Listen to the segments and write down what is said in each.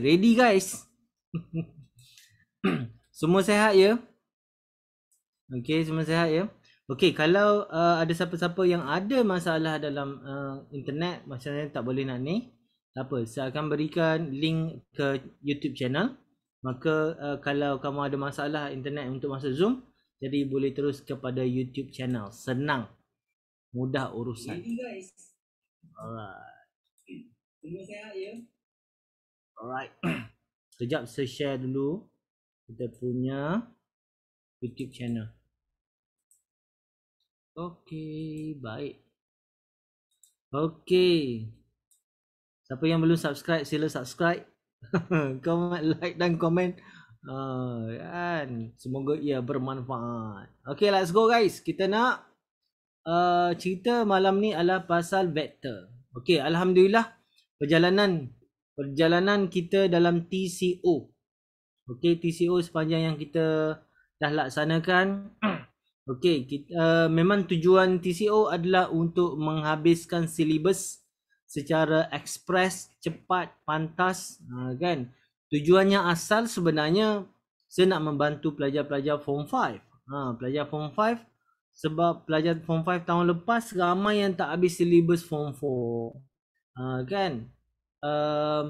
ready guys semua sehat ya Okay, semua sehat ya Okay, kalau uh, ada siapa-siapa yang ada masalah dalam uh, internet macam tak boleh nak ni tak apa saya akan berikan link ke YouTube channel maka uh, kalau kamu ada masalah internet untuk masa zoom jadi boleh terus kepada YouTube channel senang mudah urusan ready guys alright semua sehat ya Alright. Sekejap saya share dulu kita punya YouTube channel. Okay, baik. Okay. Siapa yang belum subscribe, sila subscribe. comment, like dan komen. Uh, kan? Semoga ia bermanfaat. Okay, let's go guys. Kita nak uh, cerita malam ni adalah pasal vector. Okay, Alhamdulillah. Perjalanan perjalanan kita dalam TCO. Okey, TCO sepanjang yang kita dah laksanakan. Okey, kita uh, eh, memang tujuan TCO adalah untuk menghabiskan silibus secara ekspres, cepat, pantas, uh, kan? Tujuannya asal sebenarnya saya nak membantu pelajar-pelajar form 5. Ha, pelajar form 5 sebab pelajar form 5 tahun lepas ramai yang tak habis silibus form 4. Ha, ah, kan? um,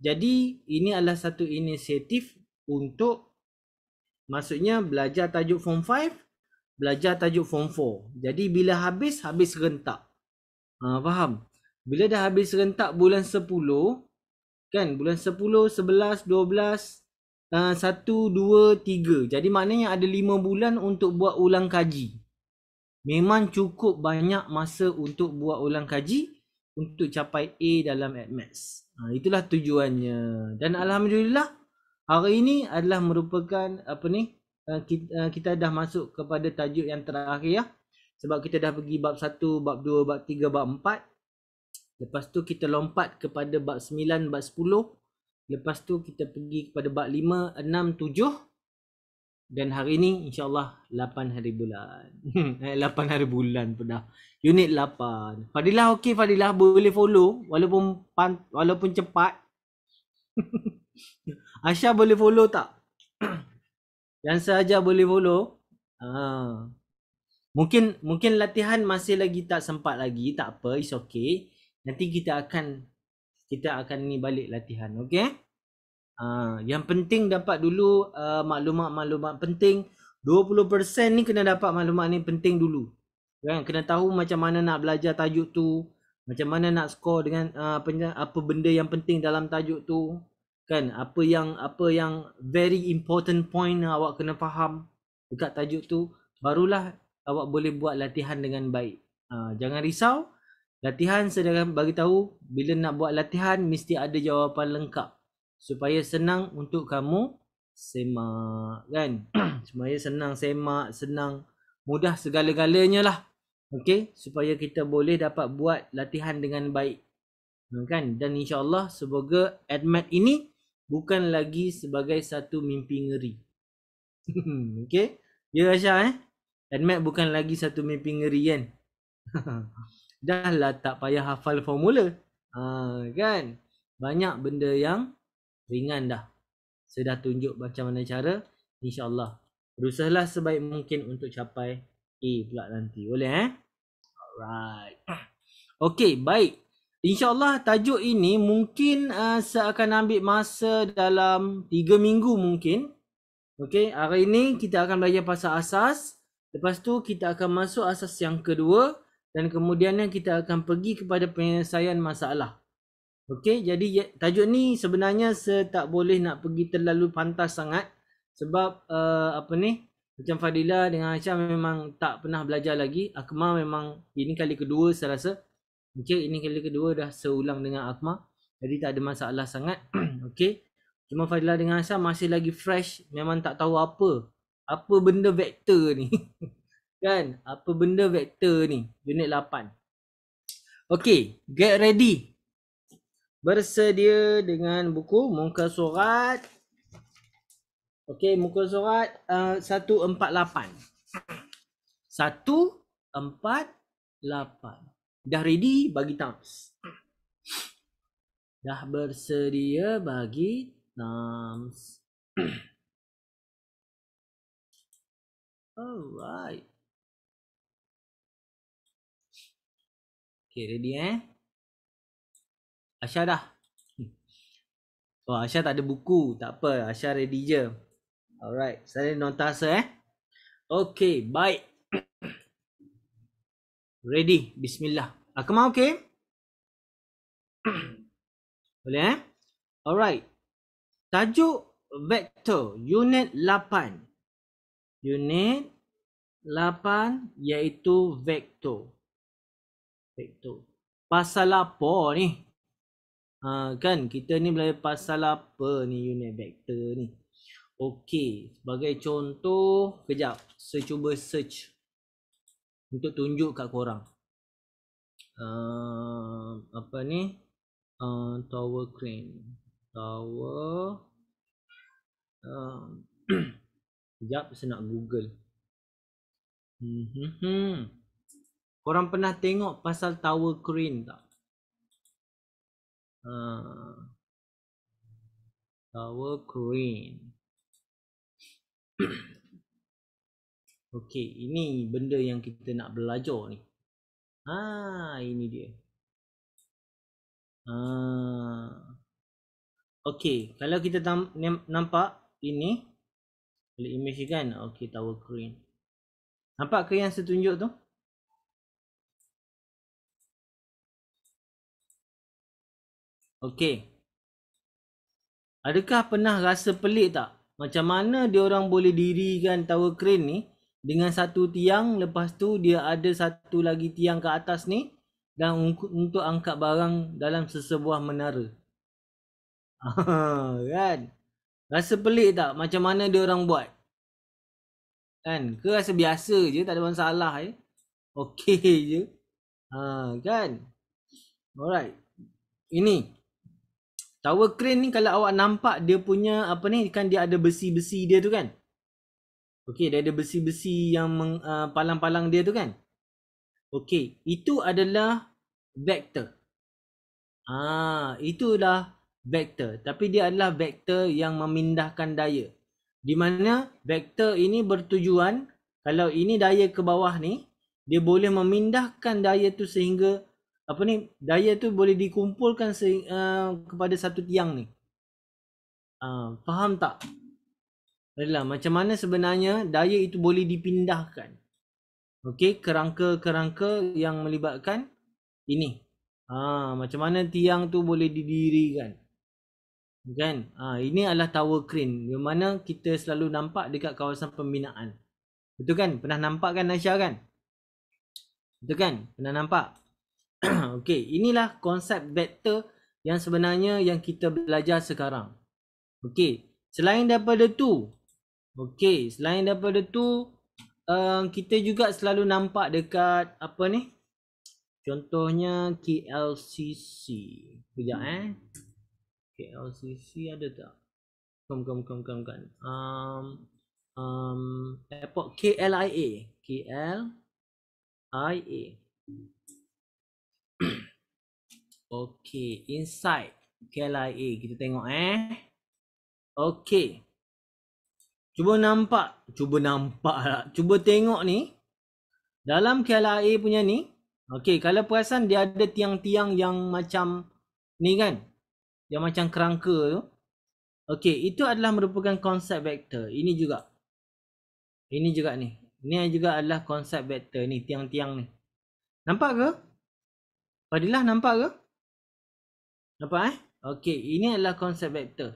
jadi ini adalah satu inisiatif untuk maksudnya belajar tajuk form 5 belajar tajuk form 4 jadi bila habis habis serentak ha, faham bila dah habis serentak bulan 10 kan bulan 10 11 12 uh, 1 2 3 jadi maknanya ada 5 bulan untuk buat ulang kaji memang cukup banyak masa untuk buat ulang kaji untuk capai A dalam admaths. Ha, itulah tujuannya. Dan alhamdulillah hari ini adalah merupakan apa ni? Eh, kita, eh, kita dah masuk kepada tajuk yang terakhir ya. Sebab kita dah pergi bab 1, bab 2, bab 3, bab 4. Lepas tu kita lompat kepada bab 9, bab 10. Lepas tu kita pergi kepada bab 5, 6, 7 dan hari ni insyaallah 8 hari bulan 8 hmm, eh, hari bulan pun dah unit 8 Fadilah okey Fadilah boleh follow walaupun pan, walaupun cepat Asha boleh follow tak Yang sahaja boleh follow ha. mungkin mungkin latihan masih lagi tak sempat lagi tak apa is okay nanti kita akan kita akan ni balik latihan okay? Ha, yang penting dapat dulu uh, maklumat-maklumat penting. 20% ni kena dapat maklumat ni penting dulu. Kan? Kena tahu macam mana nak belajar tajuk tu. Macam mana nak score dengan uh, penja- apa benda yang penting dalam tajuk tu. Kan? Apa yang apa yang very important point awak kena faham dekat tajuk tu. Barulah awak boleh buat latihan dengan baik. Uh, jangan risau. Latihan saya dah bagi tahu bila nak buat latihan mesti ada jawapan lengkap supaya senang untuk kamu semak kan supaya senang semak senang mudah segala-galanya lah okay? supaya kita boleh dapat buat latihan dengan baik ha, kan dan insyaallah semoga admat ini bukan lagi sebagai satu mimpi ngeri okay? ya Aisyah eh admat bukan lagi satu mimpi ngeri kan dah lah tak payah hafal formula ha, kan banyak benda yang ringan dah. Saya dah tunjuk macam mana cara. InsyaAllah. berusahlah sebaik mungkin untuk capai A pula nanti. Boleh eh? Alright. Okay, baik. InsyaAllah tajuk ini mungkin uh, saya akan ambil masa dalam 3 minggu mungkin. Okay, hari ini kita akan belajar pasal asas. Lepas tu kita akan masuk asas yang kedua. Dan kemudiannya kita akan pergi kepada penyelesaian masalah. Okey, jadi tajuk ni sebenarnya saya tak boleh nak pergi terlalu pantas sangat sebab uh, apa ni? Macam Fadila dengan Aisyah memang tak pernah belajar lagi. Akma memang ini kali kedua saya rasa. Okey, ini kali kedua dah seulang dengan Akma. Jadi tak ada masalah sangat. Okey. Cuma Fadila dengan Aisyah masih lagi fresh, memang tak tahu apa. Apa benda vektor ni? kan? Apa benda vektor ni? Unit 8. Okey, get ready bersedia dengan buku muka surat okey muka surat uh, 148 148 dah ready bagi tams, dah bersedia bagi tams, alright okey ready eh Aisyah dah. Hmm. Oh, Aisyah tak ada buku. Tak apa. Aisyah ready je. Alright. Saya notasa eh. Okay. bye, Ready. Bismillah. aku ah, Akmal okay? Boleh eh? Alright. Tajuk vektor unit 8. Unit 8 iaitu vektor. Vektor. Pasal apa ni? Ha, kan kita ni belajar pasal apa ni unit vector ni. Okey, sebagai contoh, kejap saya cuba search untuk tunjuk kat korang. Uh, apa ni? Uh, tower crane. Tower. Uh, kejap saya nak google. Hmm, hmm, hmm. Korang pernah tengok pasal tower crane tak? Ah. Sour cream Okay, ini benda yang kita nak belajar ni Ha, ini dia ha. Ah. Okay, kalau kita nampak ini Kalau image kan, okay, tower cream Nampak ke yang setunjuk tu? Okey. Adakah pernah rasa pelik tak? Macam mana dia orang boleh dirikan tower crane ni dengan satu tiang lepas tu dia ada satu lagi tiang ke atas ni dan untuk angkat barang dalam sesebuah menara. kan? Rasa pelik tak macam mana dia orang buat? Kan? Ke rasa biasa je tak ada masalah eh? Okey je. Ha kan? Alright. Ini Tower crane ni kalau awak nampak dia punya apa ni kan dia ada besi-besi dia tu kan. Okey, dia ada besi-besi yang meng, uh, palang-palang dia tu kan. Okey, itu adalah vector. Ah, itu itulah vector. Tapi dia adalah vector yang memindahkan daya. Di mana vector ini bertujuan kalau ini daya ke bawah ni, dia boleh memindahkan daya tu sehingga apa ni daya tu boleh dikumpulkan se, uh, kepada satu tiang ni. Uh, faham tak? Adalah macam mana sebenarnya daya itu boleh dipindahkan. Okey, kerangka-kerangka yang melibatkan ini. Ha, macam mana tiang tu boleh didirikan. Kan? Ha, ini adalah tower crane. Di mana kita selalu nampak dekat kawasan pembinaan. Betul kan? Pernah nampak kan Nasha kan? Betul kan? Pernah nampak? okay, inilah konsep vektor yang sebenarnya yang kita belajar sekarang. Okay, selain daripada tu, okay, selain daripada tu, um, kita juga selalu nampak dekat apa ni? Contohnya KLCC. Sekejap eh. KLCC ada tak? Kom, kom, kom, kom, kan. Um, um, airport KLIA. KLIA. KLIA. Okay, inside KLIA lah, kita tengok eh. Okay. Cuba nampak, cuba nampak lah. Cuba tengok ni. Dalam KLIA punya ni. Okay, kalau perasan dia ada tiang-tiang yang macam ni kan. Yang macam kerangka tu. Okay, itu adalah merupakan konsep vektor. Ini juga. Ini juga ni. Ini juga adalah konsep vektor ni, tiang-tiang ni. Nampak ke? Padilah nampak ke? Nampak eh? Okey, ini adalah konsep vektor.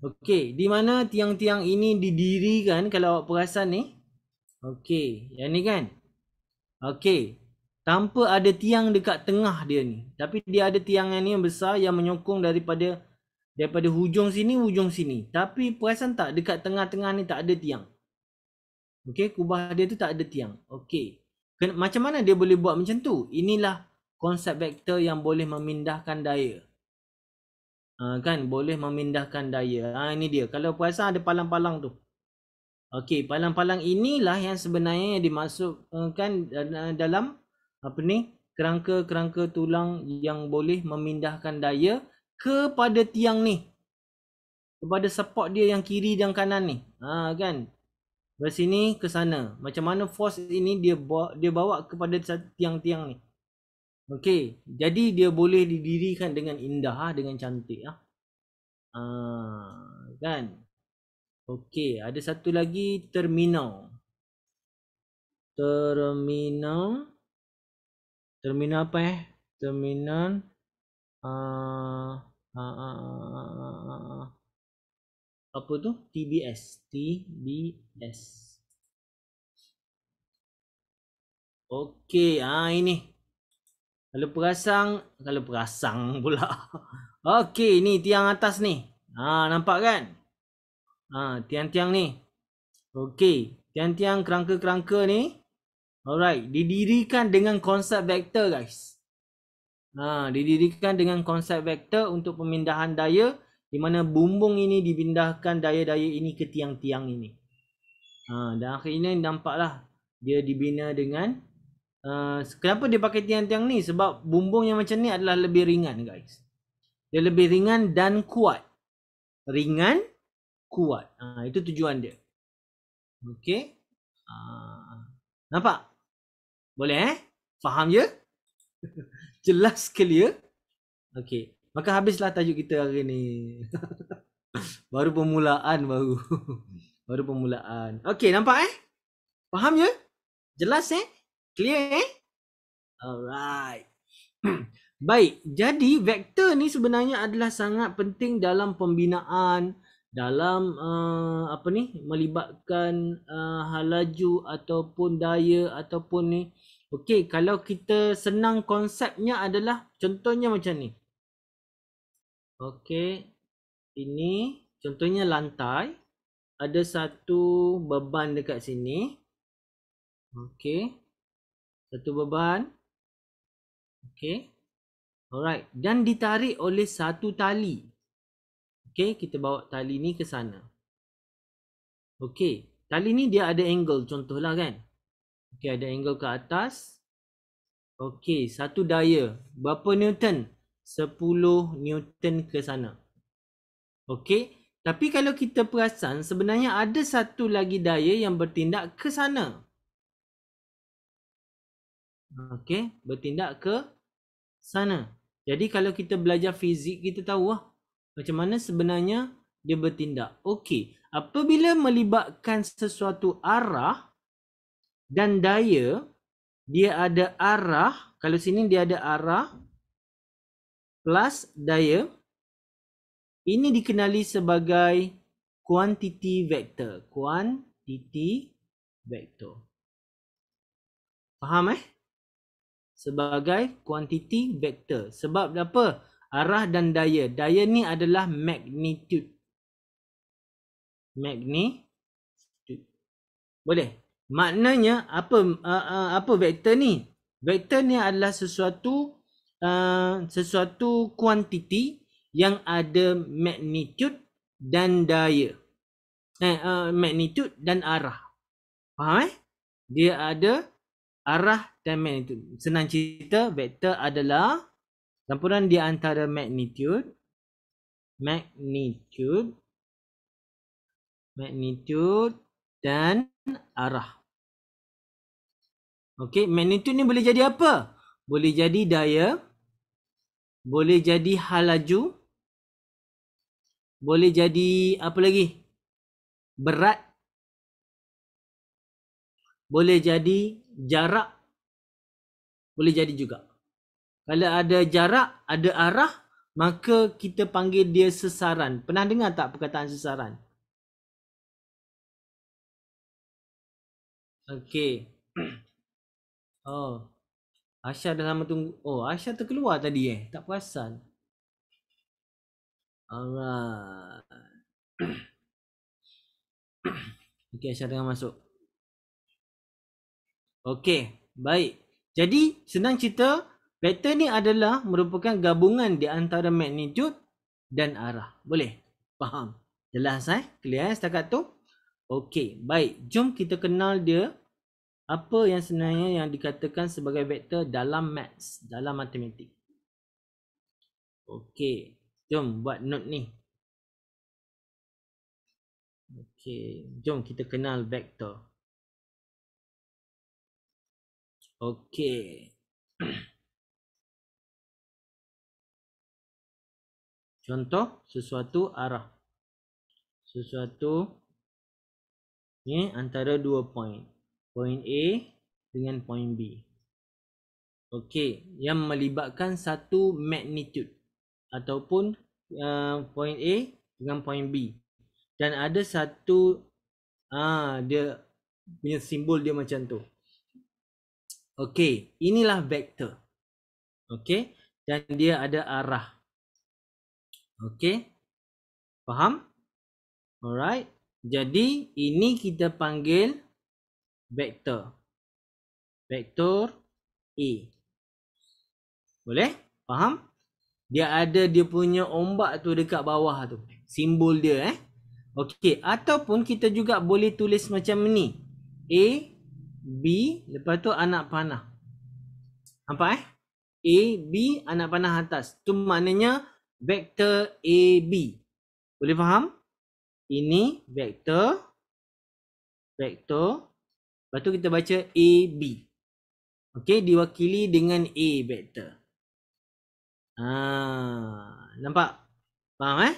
Okey, di mana tiang-tiang ini didirikan kalau awak perasan ni? Okey, yang ni kan? Okey, tanpa ada tiang dekat tengah dia ni. Tapi dia ada tiang yang ni yang besar yang menyokong daripada daripada hujung sini, hujung sini. Tapi perasan tak dekat tengah-tengah ni tak ada tiang? Okey, kubah dia tu tak ada tiang. Okey. Macam mana dia boleh buat macam tu? Inilah konsep vektor yang boleh memindahkan daya uh, kan boleh memindahkan daya ha, ini dia kalau puasa ada palang-palang tu okey palang-palang inilah yang sebenarnya dimasukkan eh, eh, dalam apa ni kerangka-kerangka tulang yang boleh memindahkan daya kepada tiang ni kepada support dia yang kiri dan kanan ni ha kan dari sini ke sana macam mana force ini dia bawa, dia bawa kepada tiang-tiang ni Okey, jadi dia boleh didirikan dengan indah ah, dengan cantik ah. ah. kan. Okey, ada satu lagi terminal. Terminal Terminal apa eh? Terminal uh, uh, uh, uh, uh, uh, uh. Apa tu? TBS TBS Okey, ah ini kalau perasang, kalau perasang pula. Okey, ni tiang atas ni. Ha, nampak kan? Ha, tiang-tiang ni. Okey, tiang-tiang kerangka-kerangka ni. Alright, didirikan dengan konsep vektor guys. Ha, didirikan dengan konsep vektor untuk pemindahan daya di mana bumbung ini dipindahkan daya-daya ini ke tiang-tiang ini. Ha, dan akhirnya nampaklah dia dibina dengan Uh, kenapa dia pakai tiang-tiang ni? Sebab bumbung yang macam ni adalah lebih ringan guys. Dia lebih ringan dan kuat. Ringan, kuat. Uh, itu tujuan dia. Okay. Uh, ha. nampak? Boleh eh? Faham je? Jelas clear? Okay. Maka habislah tajuk kita hari ni. baru permulaan baru. baru permulaan. Okay nampak eh? Faham je? Jelas eh? Clear eh? Alright. Baik, jadi vektor ni sebenarnya adalah sangat penting dalam pembinaan dalam uh, apa ni melibatkan uh, halaju ataupun daya ataupun ni. Okey, kalau kita senang konsepnya adalah contohnya macam ni. Okey. Ini contohnya lantai ada satu beban dekat sini. Okey satu beban. Okay. Alright. Dan ditarik oleh satu tali. Okay. Kita bawa tali ni ke sana. Okay. Tali ni dia ada angle contohlah kan. Okay. Ada angle ke atas. Okay. Satu daya. Berapa Newton? 10 Newton ke sana. Okay. Tapi kalau kita perasan sebenarnya ada satu lagi daya yang bertindak ke sana. Okey, bertindak ke sana. Jadi kalau kita belajar fizik kita tahu lah macam mana sebenarnya dia bertindak. Okey, apabila melibatkan sesuatu arah dan daya, dia ada arah, kalau sini dia ada arah plus daya. Ini dikenali sebagai quantity vector. Quantity vector. Faham eh? sebagai quantity vector. Sebab apa? Arah dan daya. Daya ni adalah magnitude. Magnitude. Boleh? Maknanya apa uh, uh, apa vector ni? Vector ni adalah sesuatu uh, sesuatu quantity yang ada magnitude dan daya. Eh, uh, magnitude dan arah. Faham eh? Dia ada arah dan magnitude. Senang cerita, vektor adalah campuran di antara magnitude magnitude magnitude dan arah. Okey, magnitude ni boleh jadi apa? Boleh jadi daya, boleh jadi hal laju, boleh jadi apa lagi? Berat, boleh jadi jarak boleh jadi juga. Kalau ada jarak, ada arah, maka kita panggil dia sesaran. Pernah dengar tak perkataan sesaran? Okey. Oh. Aisyah dah lama tunggu. Oh, Aisyah terkeluar tadi eh. Tak perasan. Alah. Okey, Aisyah tengah masuk. Okey, baik. Jadi senang cerita, vektor ni adalah merupakan gabungan di antara magnitude dan arah. Boleh? Faham? Jelas eh? Clear eh setakat tu? Okey, baik. Jom kita kenal dia apa yang sebenarnya yang dikatakan sebagai vektor dalam maths, dalam matematik. Okey, jom buat note ni. Okey, jom kita kenal vektor. Okey. Contoh sesuatu arah. Sesuatu ni antara dua point. Point A dengan point B. Okey, yang melibatkan satu magnitude ataupun uh, point A dengan point B. Dan ada satu ah uh, dia punya simbol dia macam tu. Okey, inilah vektor. Okey, dan dia ada arah. Okey, faham? Alright, jadi ini kita panggil vektor. Vektor A. Boleh? Faham? Dia ada dia punya ombak tu dekat bawah tu. Simbol dia eh. Okey, ataupun kita juga boleh tulis macam ni. A B lepas tu anak panah. Nampak eh? A, B, anak panah atas. Tu maknanya vektor AB. Boleh faham? Ini vektor. Vektor. Lepas tu kita baca AB. B. Okey, diwakili dengan A vektor. Ha, nampak? Faham eh?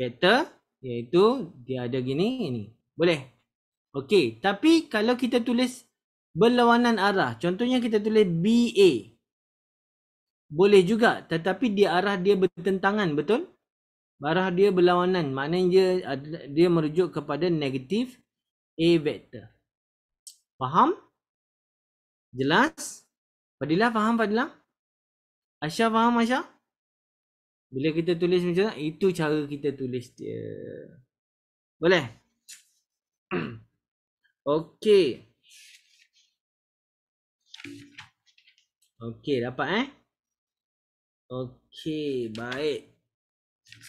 Vektor iaitu dia ada gini, ini. Boleh? Okey, tapi kalau kita tulis berlawanan arah, contohnya kita tulis BA. Boleh juga, tetapi dia arah dia bertentangan, betul? Arah dia berlawanan, maknanya dia, dia merujuk kepada negatif A vector. Faham? Jelas? Fadilah faham Fadilah? Aisyah faham Aisyah? Bila kita tulis macam mana? Itu cara kita tulis dia. Boleh? Okey. Okey, dapat eh? Okey, baik.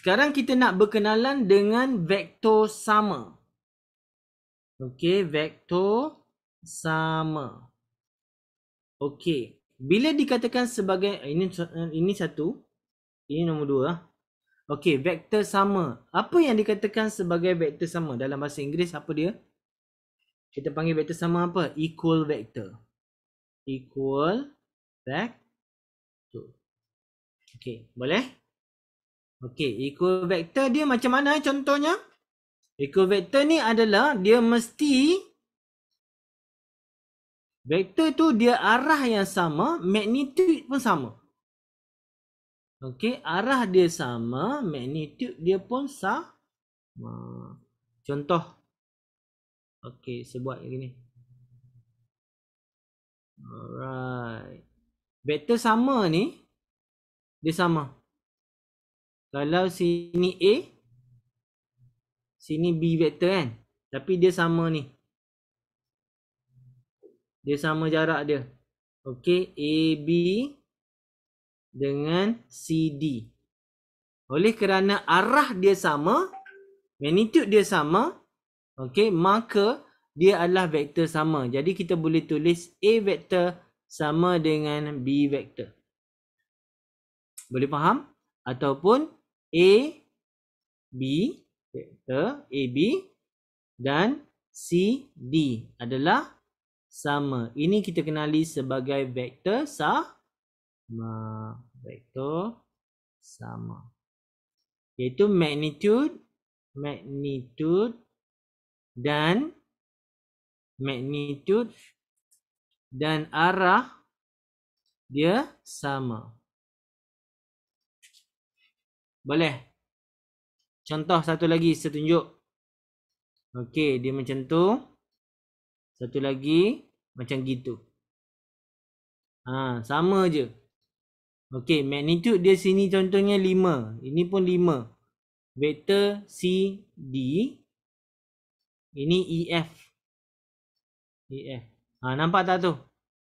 Sekarang kita nak berkenalan dengan vektor sama. Okey, vektor sama. Okey, bila dikatakan sebagai eh, ini eh, ini satu, ini nombor dua. Ah. Okey, vektor sama. Apa yang dikatakan sebagai vektor sama dalam bahasa Inggeris apa dia? kita panggil vektor sama apa? Equal vector. Equal vector. Okay, boleh? Okay, equal vector dia macam mana contohnya? Equal vector ni adalah dia mesti vektor tu dia arah yang sama, magnitude pun sama. Okay, arah dia sama, magnitude dia pun sama. Contoh. Okay, saya buat yang ni. Alright. Vector sama ni. Dia sama. Kalau sini A. Sini B vector kan. Tapi dia sama ni. Dia sama jarak dia. Okay. A, B. Dengan C, D. Oleh kerana arah dia sama. Magnitude dia sama. Magnitude dia sama. Okey, maka dia adalah vektor sama. Jadi kita boleh tulis A vektor sama dengan B vektor. Boleh faham? Ataupun A, B vektor, ab dan C, D adalah sama. Ini kita kenali sebagai vektor sama. Vektor sama. Iaitu magnitude, magnitude dan magnitude dan arah dia sama. Boleh? Contoh satu lagi saya tunjuk. Okey, dia macam tu. Satu lagi macam gitu. Ha, sama je. Okey, magnitude dia sini contohnya 5. Ini pun 5. Vektor CD ini EF. EF. Ha, nampak tak tu?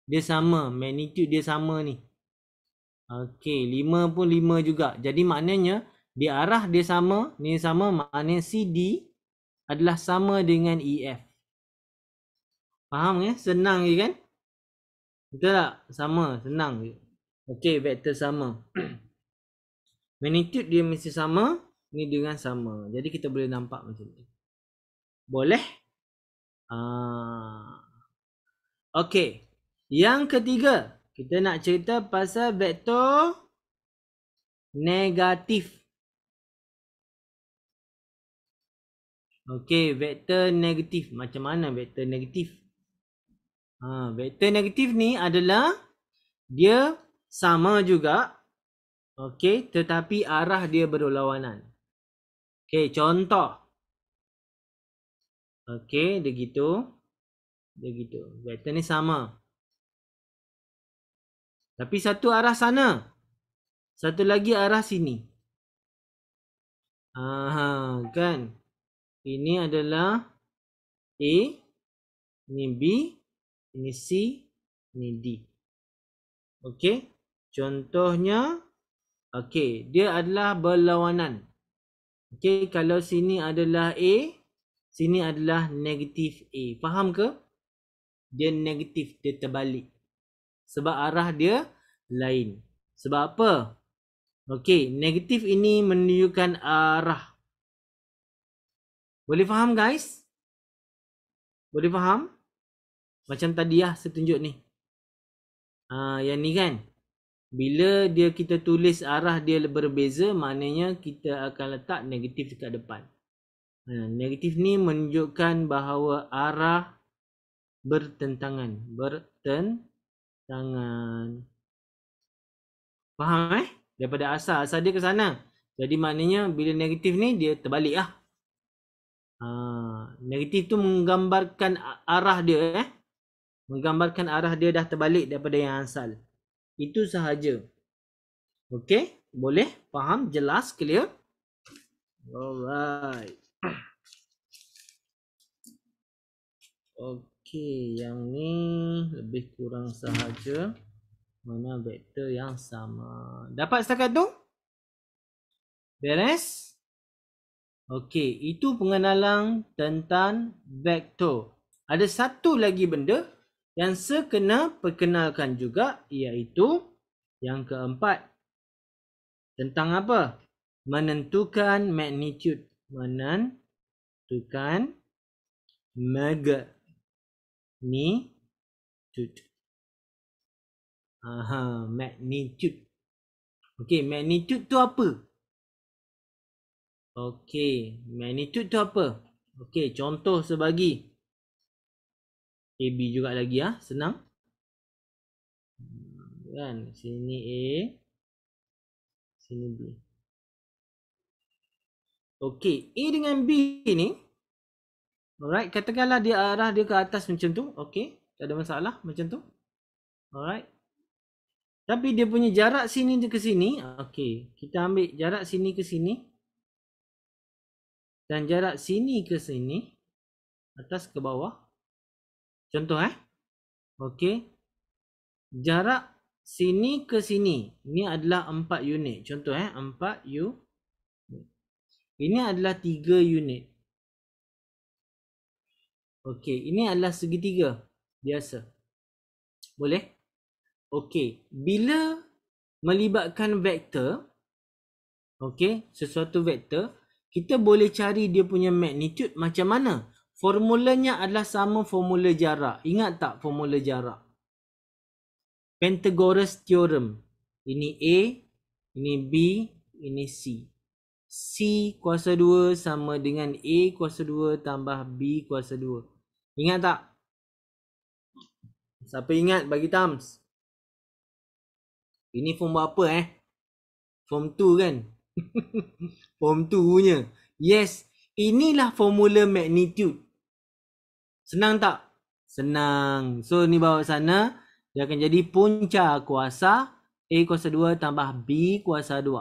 Dia sama. Magnitude dia sama ni. Okey. 5 pun 5 juga. Jadi maknanya di arah dia sama. Ni sama. Maknanya CD adalah sama dengan EF. Faham ya? Senang je kan? Betul tak? Sama. Senang je. Okey. Vektor sama. magnitude dia mesti sama. Ni dengan sama. Jadi kita boleh nampak macam ni. Boleh? Ah. Okey. Yang ketiga, kita nak cerita pasal vektor negatif. Okey, vektor negatif. Macam mana vektor negatif? Ha, vektor negatif ni adalah dia sama juga. Okey, tetapi arah dia berlawanan. Okey, contoh. Okey, dia gitu. Dia gitu. Vektor ni sama. Tapi satu arah sana. Satu lagi arah sini. Aha, kan? Ini adalah A. Ini B. Ini C. Ini D. Okey. Contohnya. Okey. Dia adalah berlawanan. Okey. Kalau sini adalah A. Sini adalah negatif A. Faham ke? Dia negatif, dia terbalik. Sebab arah dia lain. Sebab apa? Okey, negatif ini menunjukkan arah. Boleh faham guys? Boleh faham? Macam tadi lah saya tunjuk ni. Ha, yang ni kan? Bila dia kita tulis arah dia berbeza, maknanya kita akan letak negatif dekat depan. Hmm, negatif ni menunjukkan bahawa arah bertentangan. Bertentangan. Faham eh? Daripada asal. Asal dia ke sana. Jadi maknanya bila negatif ni dia terbalik lah. Ha, negatif tu menggambarkan arah dia eh. Menggambarkan arah dia dah terbalik daripada yang asal. Itu sahaja. Okey, Boleh? Faham? Jelas? Clear? Alright. Okey, yang ni lebih kurang sahaja mana vektor yang sama. Dapat setakat tu? Beres? Okey, itu pengenalan tentang vektor. Ada satu lagi benda yang sekena perkenalkan juga iaitu yang keempat. Tentang apa? Menentukan magnitude. Menentukan magnitude magnitude. Aha, magnitude. Okey, magnitude tu apa? Okey, magnitude tu apa? Okay, contoh sebagi AB juga lagi ya, ha? senang. Kan, sini A, sini B. Okey, A dengan B ni Alright, katakanlah dia arah dia ke atas macam tu. Okay, tak ada masalah macam tu. Alright. Tapi dia punya jarak sini ke sini. Okay, kita ambil jarak sini ke sini. Dan jarak sini ke sini. Atas ke bawah. Contoh eh. Okay. Jarak sini ke sini. Ini adalah 4 unit. Contoh eh, 4 unit. Ini adalah 3 unit. Okey, ini adalah segitiga biasa. Boleh? Okey, bila melibatkan vektor, okey, sesuatu vektor, kita boleh cari dia punya magnitude macam mana? Formulanya adalah sama formula jarak. Ingat tak formula jarak? Pythagoras theorem. Ini A, ini B, ini C. C kuasa 2 sama dengan A kuasa 2 tambah B kuasa 2. Ingat tak? Siapa ingat bagi thumbs? Ini form apa eh? Form 2 kan? form 2 punya. Yes, inilah formula magnitude. Senang tak? Senang. So ni bawa sana, dia akan jadi punca kuasa A kuasa 2 tambah B kuasa 2.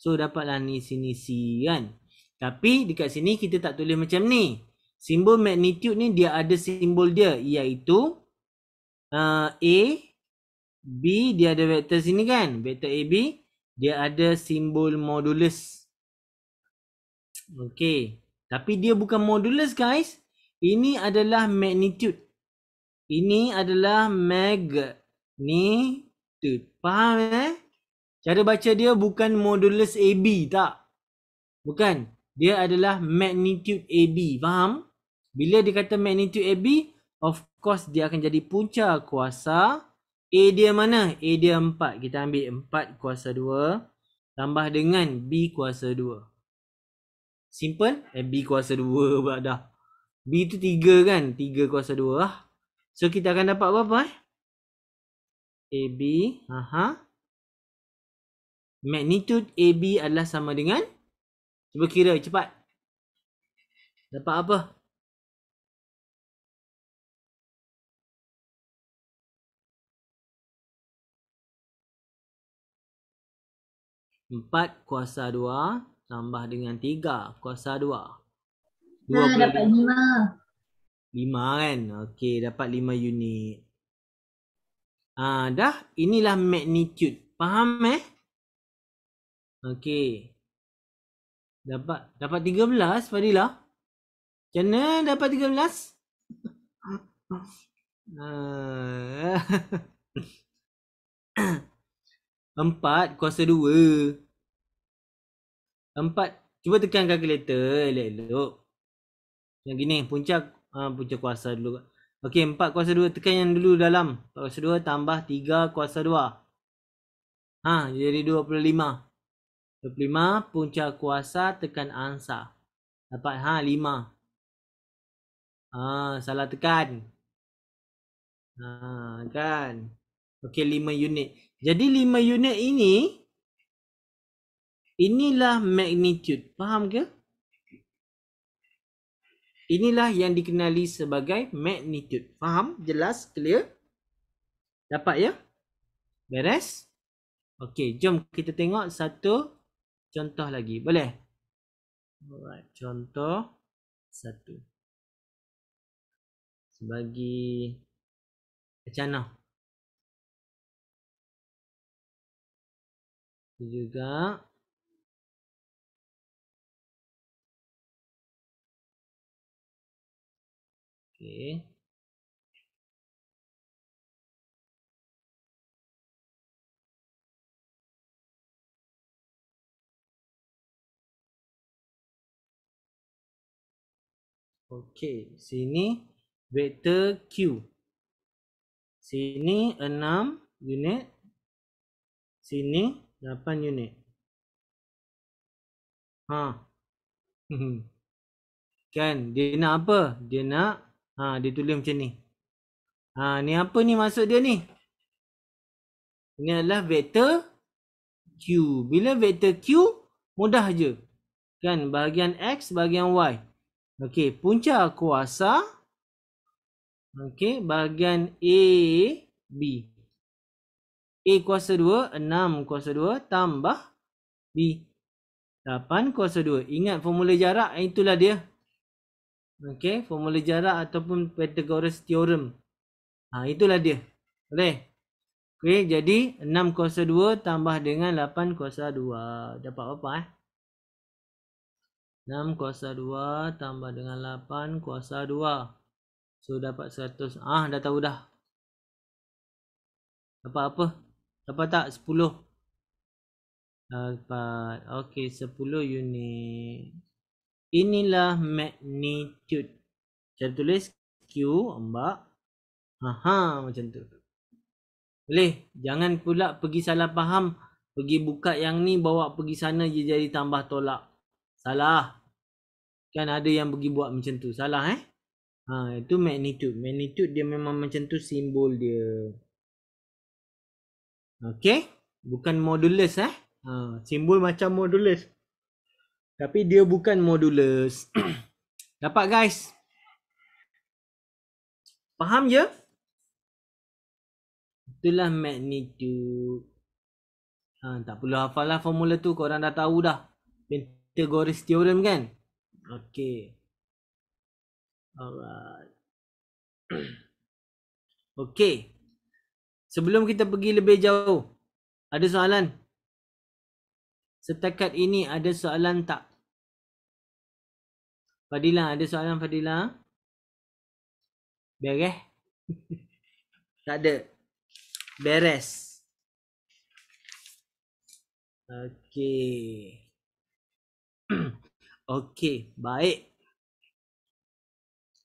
So dapatlah ni sini C kan? Tapi dekat sini kita tak tulis macam ni. Simbol magnitude ni dia ada simbol dia iaitu uh, A, B dia ada vektor sini kan. Vektor b dia ada simbol modulus. Okay. Tapi dia bukan modulus guys. Ini adalah magnitude. Ini adalah magnitude. Faham eh? Cara baca dia bukan modulus AB tak? Bukan. Dia adalah magnitude AB. Faham? Faham? Bila dia kata magnitude AB, of course dia akan jadi punca kuasa. A dia mana? A dia 4. Kita ambil 4 kuasa 2. Tambah dengan B kuasa 2. Simple. Eh, B kuasa 2 pula dah. B tu 3 kan? 3 kuasa 2 lah. So kita akan dapat berapa eh? AB. Aha. Magnitude A B adalah sama dengan? Cuba kira cepat. Dapat apa? 4 kuasa 2 tambah dengan 3 kuasa 2. 2 nah, dapat 5. 5 kan? Okey, dapat 5 unit. Ah ha, dah, inilah magnitude. Faham eh? Okey. Dapat dapat 13 Fadila. Macam mana dapat 13? Ah. Empat kuasa dua. Empat. Cuba tekan calculator. Elok-elok. Yang gini. Puncak. Ah, puncak kuasa dulu. Okey. Empat kuasa dua. Tekan yang dulu dalam. Empat kuasa dua tambah tiga kuasa dua. Ha. Jadi dua puluh lima. Dua puluh lima. Puncak kuasa tekan ansa. Dapat ha. Lima. Ah, salah tekan. Ha. Kan. Okey. Lima unit. Jadi lima unit ini inilah magnitude. Faham ke? Inilah yang dikenali sebagai magnitude. Faham? Jelas? Clear? Dapat ya? Beres? Okey, jom kita tengok satu contoh lagi. Boleh? Alright, contoh satu. Sebagai macam mana? juga oke oke sini vector q sini enam, unit sini 8 unit. Ha. Hmm. kan dia nak apa? Dia nak ha dia tulis macam ni. Ha ni apa ni maksud dia ni? Ini adalah vektor Q. Bila vektor Q mudah je. Kan bahagian X bahagian Y. Okey punca kuasa. Okey bahagian A B. A kuasa 2, 6 kuasa 2 tambah B. 8 kuasa 2. Ingat formula jarak, eh, itulah dia. Okey, formula jarak ataupun Pythagoras Theorem. Ha, itulah dia. Boleh? Okey, jadi 6 kuasa 2 tambah dengan 8 kuasa 2. Dapat apa eh? 6 kuasa 2 tambah dengan 8 kuasa 2. So, dapat 100. Ah, dah tahu dah. Dapat apa? Dapat tak 10? Dapat. Okey, 10 unit. Inilah magnitude. Cara tulis Q, ambak. Haha, macam tu. Boleh. Jangan pula pergi salah faham. Pergi buka yang ni, bawa pergi sana je jadi tambah tolak. Salah. Kan ada yang pergi buat macam tu. Salah eh. Ha, itu magnitude. Magnitude dia memang macam tu simbol dia. Okay, bukan modulus eh. Ha, simbol macam modulus. Tapi dia bukan modulus. Dapat guys? Faham je? Itulah magnitude. Ha, tak perlu hafal lah formula tu. Korang dah tahu dah. Pythagoras theorem kan? Okay. Alright. Okey. Sebelum kita pergi lebih jauh, ada soalan? Setakat ini ada soalan tak? Fadilah, ada soalan Fadilah? Beres? tak ada. Beres. Okey. Okey, baik.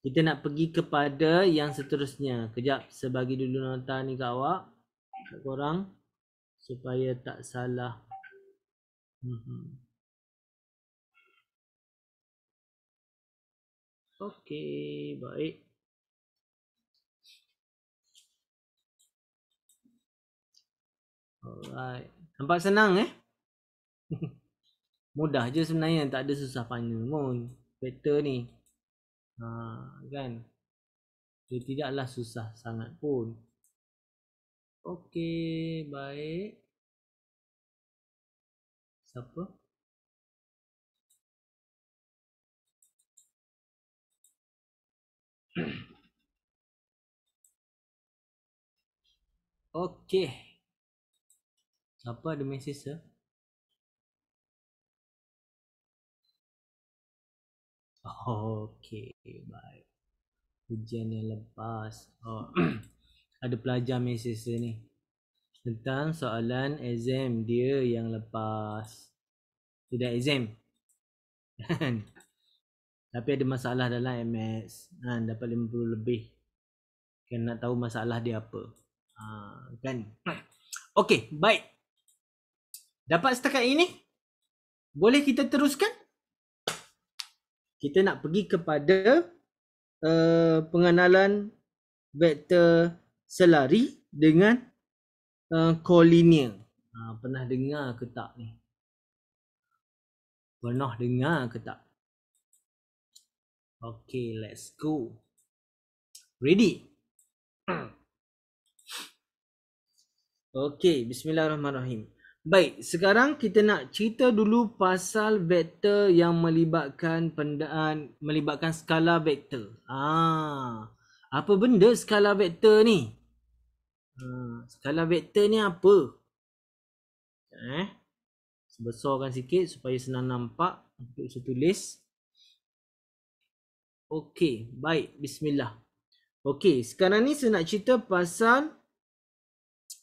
Kita nak pergi kepada yang seterusnya. Kejap, saya bagi dulu nota ni kat awak. Kat korang. Supaya tak salah. Mhm. Okey, baik. Alright. Nampak senang eh? Mudah je sebenarnya. Tak ada susah panjang pun. Better ni ha, kan jadi tidaklah susah sangat pun okey baik siapa okey siapa ada mesej ah eh? Okay, baik. Ujian yang lepas. Oh. ada pelajar mesej ni. Tentang soalan exam dia yang lepas. Tidak exam. Kan? Tapi ada masalah dalam MS. Ha, kan? dapat 50 lebih. Kan nak tahu masalah dia apa. Ha, kan? Okay, baik. Dapat setakat ini? Boleh kita teruskan? kita nak pergi kepada uh, pengenalan vektor selari dengan uh, eh, kolinier. Ha, pernah dengar ke tak ni? Pernah dengar ke tak? Okay, let's go. Ready? okay, bismillahirrahmanirrahim. Baik, sekarang kita nak cerita dulu pasal vektor yang melibatkan pendaan melibatkan skala vektor. Ah, apa benda skala vektor ni? Ha, skala vektor ni apa? Eh, sebesarkan sikit supaya senang nampak untuk saya tulis. Okey, baik, bismillah. Okey, sekarang ni saya nak cerita pasal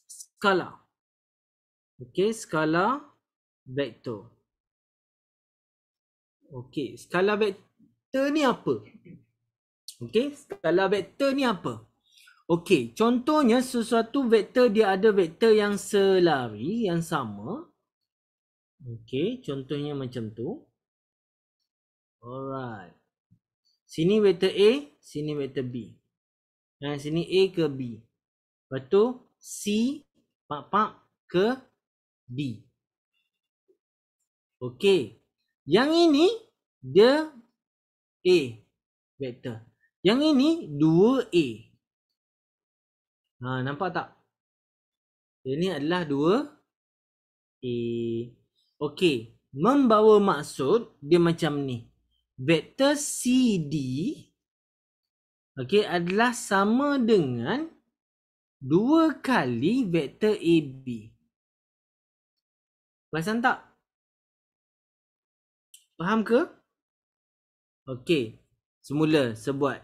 skala. Okey, skala vektor. Okey, skala vektor ni apa? Okey, skala vektor ni apa? Okey, contohnya sesuatu vektor dia ada vektor yang selari, yang sama. Okey, contohnya macam tu. Alright. Sini vektor A, sini vektor B. Dan sini A ke B. Lepas tu, C, pak-pak ke B. Okey. Yang ini dia A vector. Yang ini 2A. Ha, nampak tak? Ini adalah 2A. Okey. Membawa maksud dia macam ni. Vector CD okay, adalah sama dengan 2 kali vector AB. Perasan tak? Faham ke? Okey. Semula sebuat.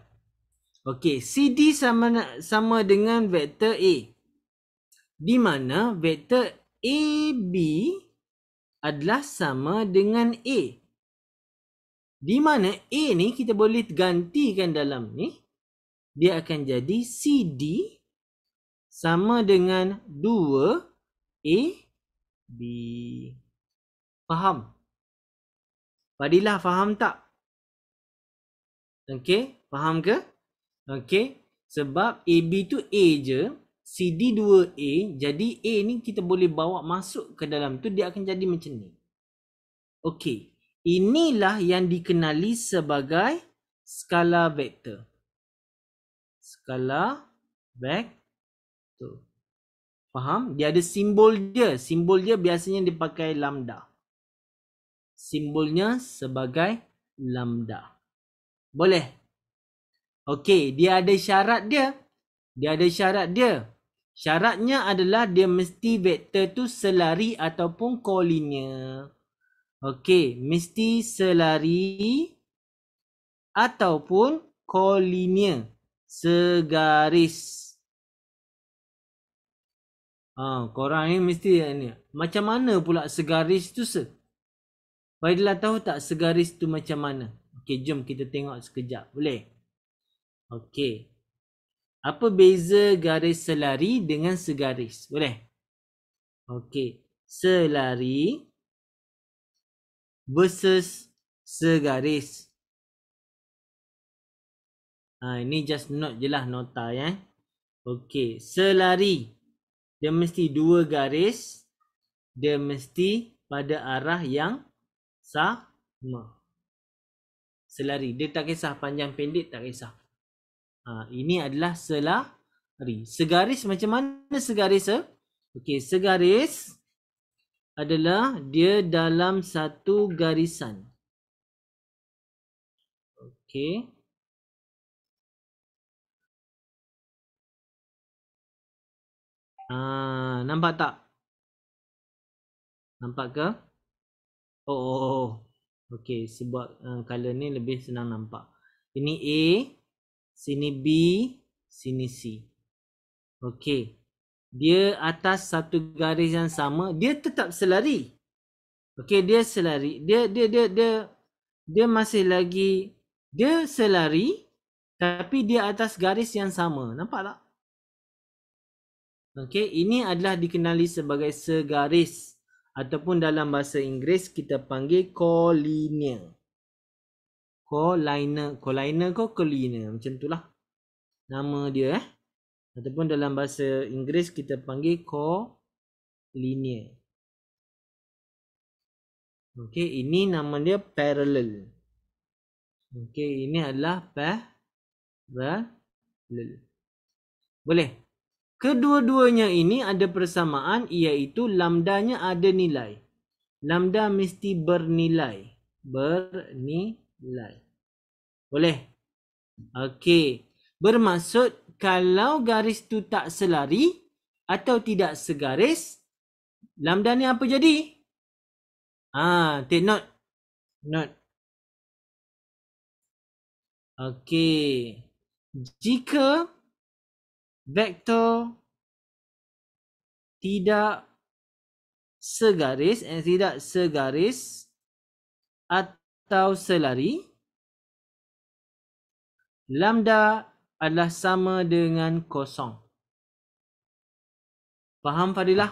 Okey, CD sama sama dengan vektor A. Di mana vektor AB adalah sama dengan A. Di mana A ni kita boleh gantikan dalam ni. Dia akan jadi CD sama dengan 2 A di faham. Padilah faham tak? Okey, faham ke? Okey, sebab AB tu A je, CD 2A, jadi A ni kita boleh bawa masuk ke dalam tu dia akan jadi macam ni. Okey, inilah yang dikenali sebagai skala vektor. Skala vektor. Faham? Dia ada simbol dia. Simbol dia biasanya dipakai lambda. Simbolnya sebagai lambda. Boleh? Okey, dia ada syarat dia. Dia ada syarat dia. Syaratnya adalah dia mesti vektor tu selari ataupun kolinear. Okey, mesti selari ataupun kolinear. Segaris. Ha, korang ni mesti ni. Macam mana pula segaris tu se? Faidlah tahu tak segaris tu macam mana? Okey, jom kita tengok sekejap. Boleh? Okey. Apa beza garis selari dengan segaris? Boleh? Okey. Selari versus segaris. Ha, ini just note je lah nota ya. Okey. Selari. Selari dia mesti dua garis dia mesti pada arah yang sama selari dia tak kisah panjang pendek tak kisah ha, ini adalah selari segaris macam mana segaris eh? okey segaris adalah dia dalam satu garisan okey Ah, nampak tak? Nampak ke? Oh, oh, oh. oh. Okey, sebab uh, color ni lebih senang nampak. Ini A, sini B, sini C. Okey. Dia atas satu garis yang sama, dia tetap selari. Okey, dia selari. Dia dia dia dia dia masih lagi dia selari tapi dia atas garis yang sama. Nampak tak? Okey, ini adalah dikenali sebagai segaris ataupun dalam bahasa Inggeris kita panggil collinear. Collinear, collinear ke collinear macam itulah nama dia eh. Ataupun dalam bahasa Inggeris kita panggil collinear. Okey, ini nama dia parallel. Okey, ini adalah parallel. Boleh? Kedua-duanya ini ada persamaan iaitu lambdanya ada nilai. Lambda mesti bernilai. Bernilai. Boleh? Okey. Bermaksud kalau garis tu tak selari atau tidak segaris, lambda ni apa jadi? Ah, take note. Note. Okey. Jika vektor tidak segaris and tidak segaris atau selari lambda adalah sama dengan kosong faham fadilah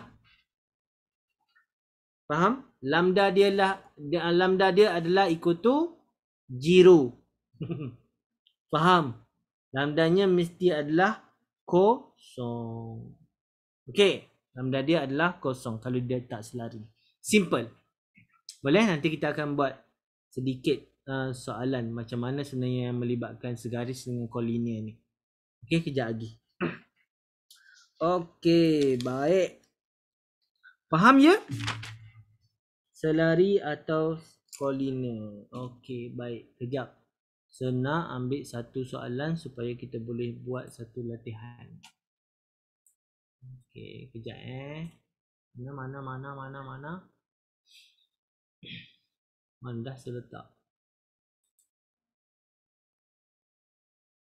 faham lambda dia lah lambda dia adalah ikut tu zero faham lambdanya mesti adalah 0 kosong. Okey, dalam dada dia adalah kosong kalau dia tak selari. Simple. Boleh nanti kita akan buat sedikit uh, soalan macam mana sebenarnya yang melibatkan segaris dengan kolinear ni. Okey, kejap lagi. Okey, baik. Faham ya? Selari atau kolinear. Okey, baik. Kejap. Sena ambil satu soalan supaya kita boleh buat satu latihan. Okey, kejap eh. Mana mana mana mana mana. Mana dah saya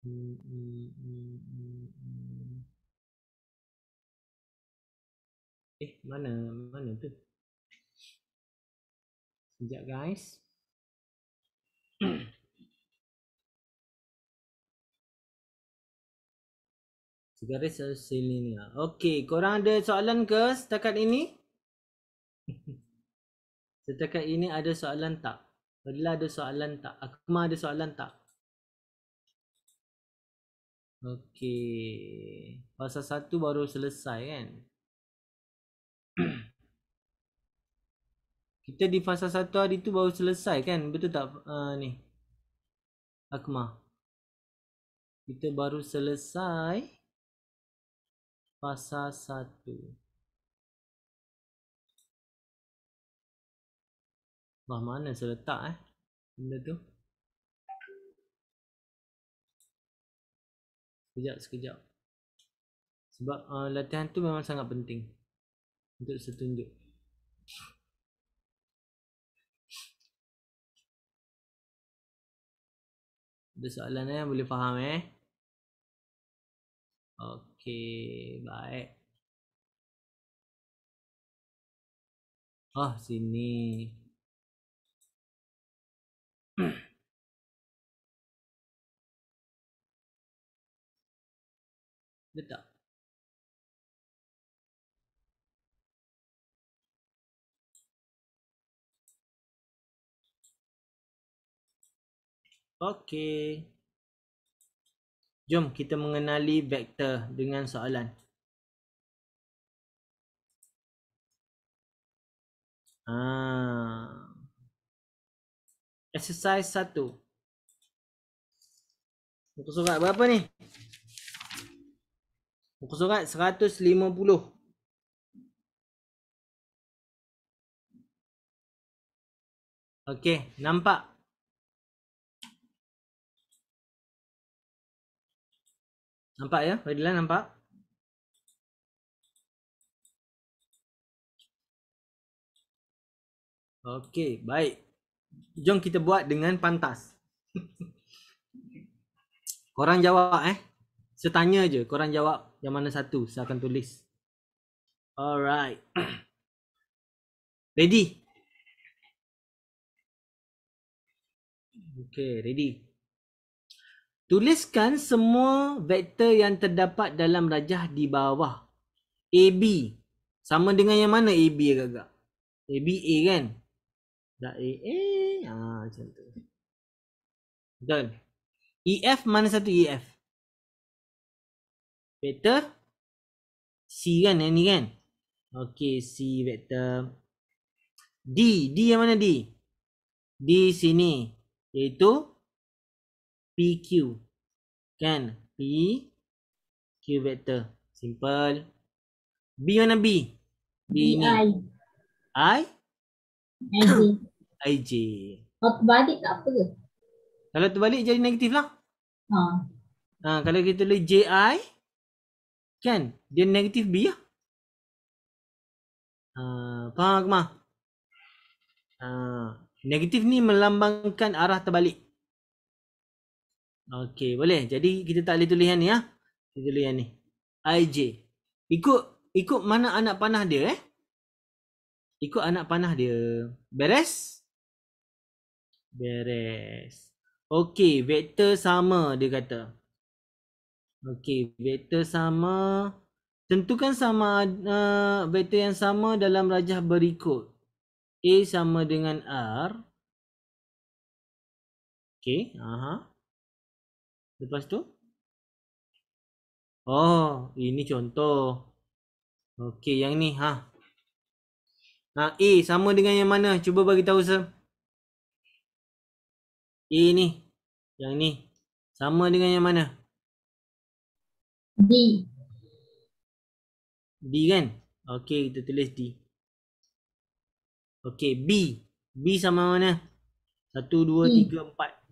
hmm, hmm, hmm, Eh, mana mana tu? Sekejap guys. Segaris selinia. Ah. Okey, korang ada soalan ke setakat ini? setakat ini ada soalan tak? Perla ada soalan tak? Akma ada soalan tak? Okey. Fasa satu baru selesai kan? Kita di fasa satu hari tu baru selesai kan? Betul tak uh, ni? Akma. Kita baru selesai fasa 1 Wah mana saya letak eh benda tu Sekejap sekejap Sebab uh, latihan tu memang sangat penting Untuk saya tunjuk Ada soalan eh boleh faham eh Okay Okey, baik. Oh, sini. Betul. Okey. Jom kita mengenali vektor dengan soalan. Ah. Exercise 1. Muka surat berapa ni? Muka surat 150. Okey, nampak? Nampak ya? Fadilah nampak? Okey, baik. Jom kita buat dengan pantas. korang jawab eh. setanya tanya je, korang jawab yang mana satu. Saya akan tulis. Alright. ready? Okay, ready. Tuliskan semua vektor yang terdapat dalam rajah di bawah. AB. Sama dengan yang mana AB agak-agak? AB A kan? Dah A, A. Haa macam tu. Betul. EF mana satu EF? Vektor? C kan yang ni kan? Okay C vektor. D. D yang mana D? D sini. Iaitu? PQ. Kan? P Q vector. Simple. B mana B? B, B ni. I. I? IJ. IJ. Kalau terbalik tak apa ke? Kalau terbalik jadi negatif lah. Ha. Ha, kalau kita boleh JI kan dia negatif B lah. Ha, faham ke mah? Ha, negatif ni melambangkan arah terbalik. Okey, boleh. Jadi kita tak boleh tulis yang ni ya. Kita tulis yang ni. IJ. Ikut ikut mana anak panah dia eh? Ikut anak panah dia. Beres? Beres. Okey, vektor sama dia kata. Okey, vektor sama. Tentukan sama uh, vektor yang sama dalam rajah berikut. A sama dengan R. Okey, aha. Uh-huh. Lepas tu Oh, ini contoh. Okey, yang ni ha. Ha A sama dengan yang mana? Cuba bagi tahu sir. A ni. Yang ni sama dengan yang mana? B. B kan? Okey, kita tulis D. Okey, B. B sama mana? 1 2 3 4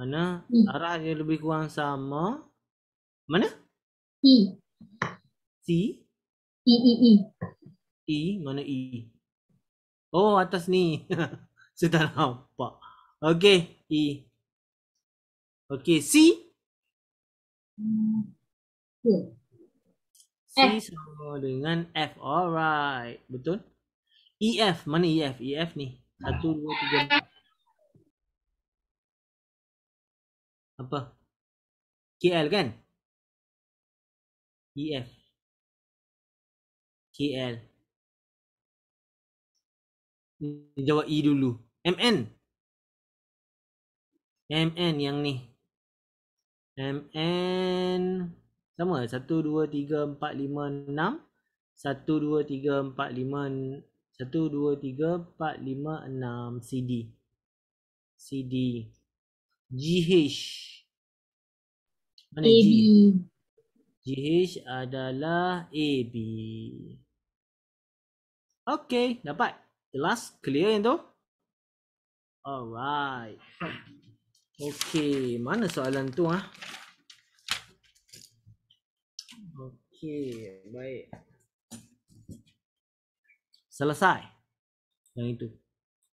mana e. arah yang lebih kurang sama mana e c e e e e mana e oh atas ni sudah tak nampak okey e okey c e. C sama dengan F. Alright. Betul? EF. Mana EF? EF ni. Satu, dua, tiga, empat. apa KL kan EF KL jawab E dulu MN MN yang ni MN sama 1 2 3 4 5 6 1 2 3 4 5 1 2 3 4 5 6 CD CD G H Mana AB. G? H adalah A B. Okay, dapat. Jelas? Clear yang tu? Alright. Okay, mana soalan tu ah? Okay, baik. Selesai. Yang itu.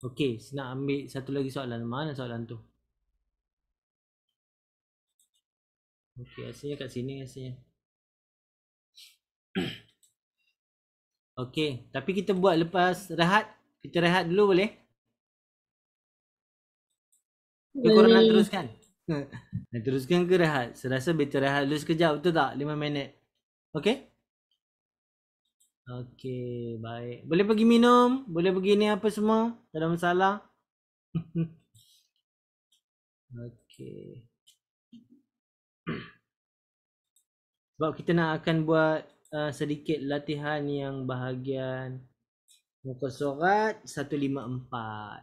Okay, nak ambil satu lagi soalan. Mana soalan tu? Okey, asalnya kat sini asalnya. Okey, tapi kita buat lepas rehat. Kita rehat dulu boleh? Boleh. Okay, korang nak teruskan? nak teruskan ke rehat? Saya rasa better rehat dulu sekejap betul tak? 5 minit. Okey? Okey, baik. Boleh pergi minum? Boleh pergi ni apa semua? Tak ada masalah. Okey. Sebab kita nak akan buat uh, sedikit latihan yang bahagian muka surat 154.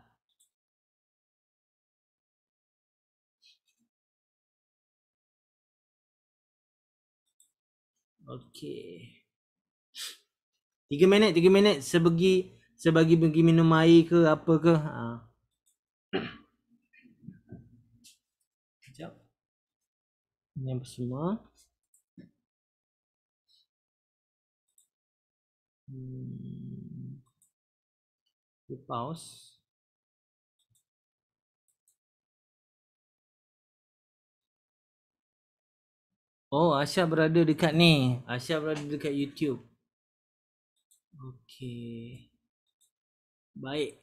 Okey. 3 minit, 3 minit sebagi sebagi pergi minum air ke apa ke. Ha. Sekejap. Ini semua? di hmm. pause Oh, Asya berada dekat ni. Asya berada dekat YouTube. Okay. Baik.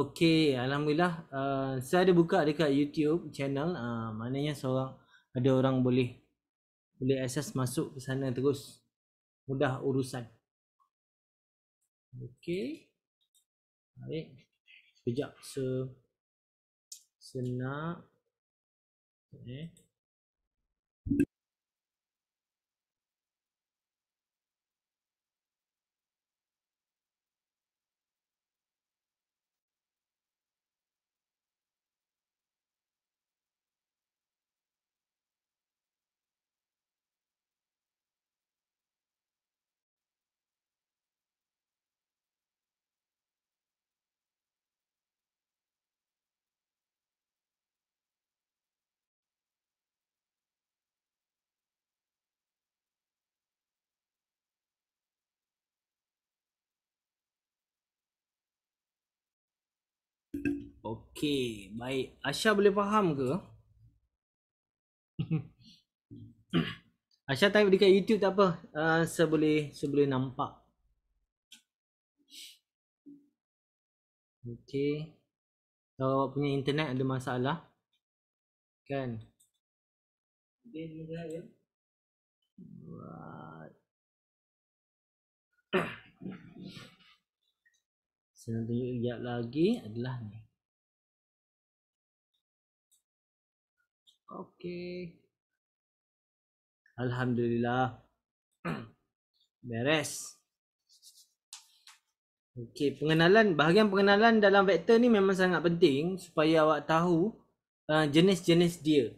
Okey, alhamdulillah uh, saya ada buka dekat YouTube channel uh, maknanya seorang ada orang boleh boleh akses masuk ke sana terus mudah urusan. Okey. Baik. Sekejap se senak. Okay. Eh. Okey, baik. Asya boleh faham ke? Asya type dekat YouTube tak apa. Uh, ah, saya boleh saya boleh nampak. Okey. Kalau awak punya internet ada masalah. Kan? Saya nak tunjuk lagi adalah ni. Okay. Alhamdulillah. Beres. Okay, pengenalan, bahagian pengenalan dalam vektor ni memang sangat penting supaya awak tahu uh, jenis-jenis dia.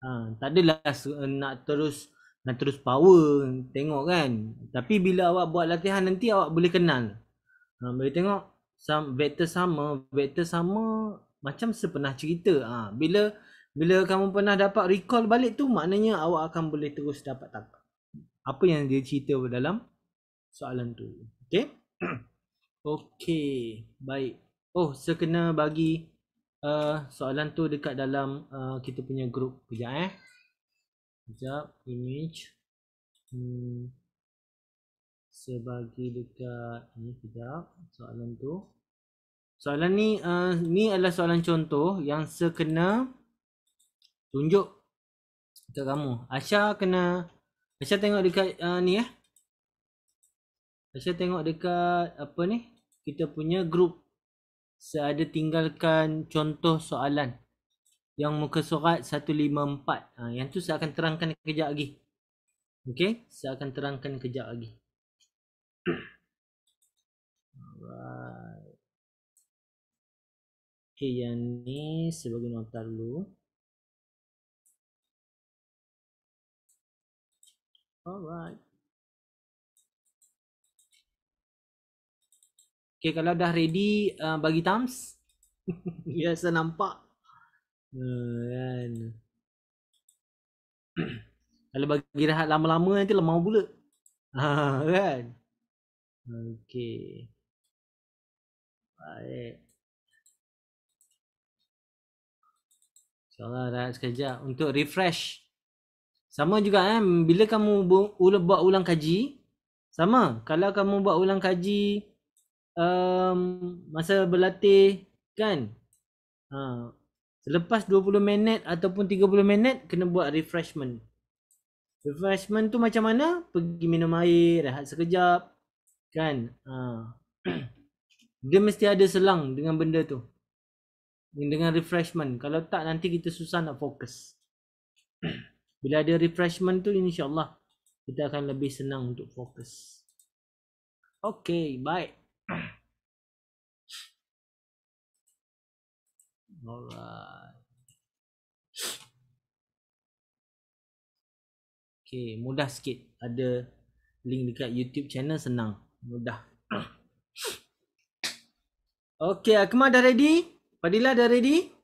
Uh, tak adalah eh, nak terus nak terus power tengok kan. Tapi bila awak buat latihan nanti awak boleh kenal. Uh, boleh tengok some vektor sama, vektor sama macam sepenah cerita. Uh, bila bila kamu pernah dapat recall balik tu maknanya awak akan boleh terus dapat tangkap. Apa yang dia cerita dalam soalan tu. Okay. okay. Baik. Oh, saya kena bagi uh, soalan tu dekat dalam uh, kita punya group. Sekejap eh. Sekejap. Image. Hmm. Saya bagi dekat ini sekejap soalan tu. Soalan ni, uh, ni adalah soalan contoh yang sekena tunjuk untuk kamu. Aisyah kena Aisyah tengok dekat uh, ni eh. Aisyah tengok dekat apa ni? Kita punya group. Saya ada tinggalkan contoh soalan yang muka surat 154. Uh, ah, yang tu saya akan terangkan kejap lagi. Okey, saya akan terangkan kejap lagi. Alright. Okay, yang ni sebagai nota dulu. All right. Okay, kalau dah ready, uh, bagi thumbs. Biasa nampak. Uh, kalau bagi rehat lama-lama nanti lemah pula. Ha, kan? Okay. Baik. InsyaAllah dah sekejap. Untuk refresh. Sama juga eh bila kamu buat ulang kaji sama kalau kamu buat ulang kaji um, masa berlatih kan ha selepas 20 minit ataupun 30 minit kena buat refreshment refreshment tu macam mana pergi minum air rehat sekejap kan ha dia mesti ada selang dengan benda tu dengan refreshment kalau tak nanti kita susah nak fokus Bila ada refreshment tu insyaAllah kita akan lebih senang untuk fokus. Okay, baik. Alright. Okay, mudah sikit. Ada link dekat YouTube channel senang. Mudah. Okay, Akmal dah ready? Fadila dah ready?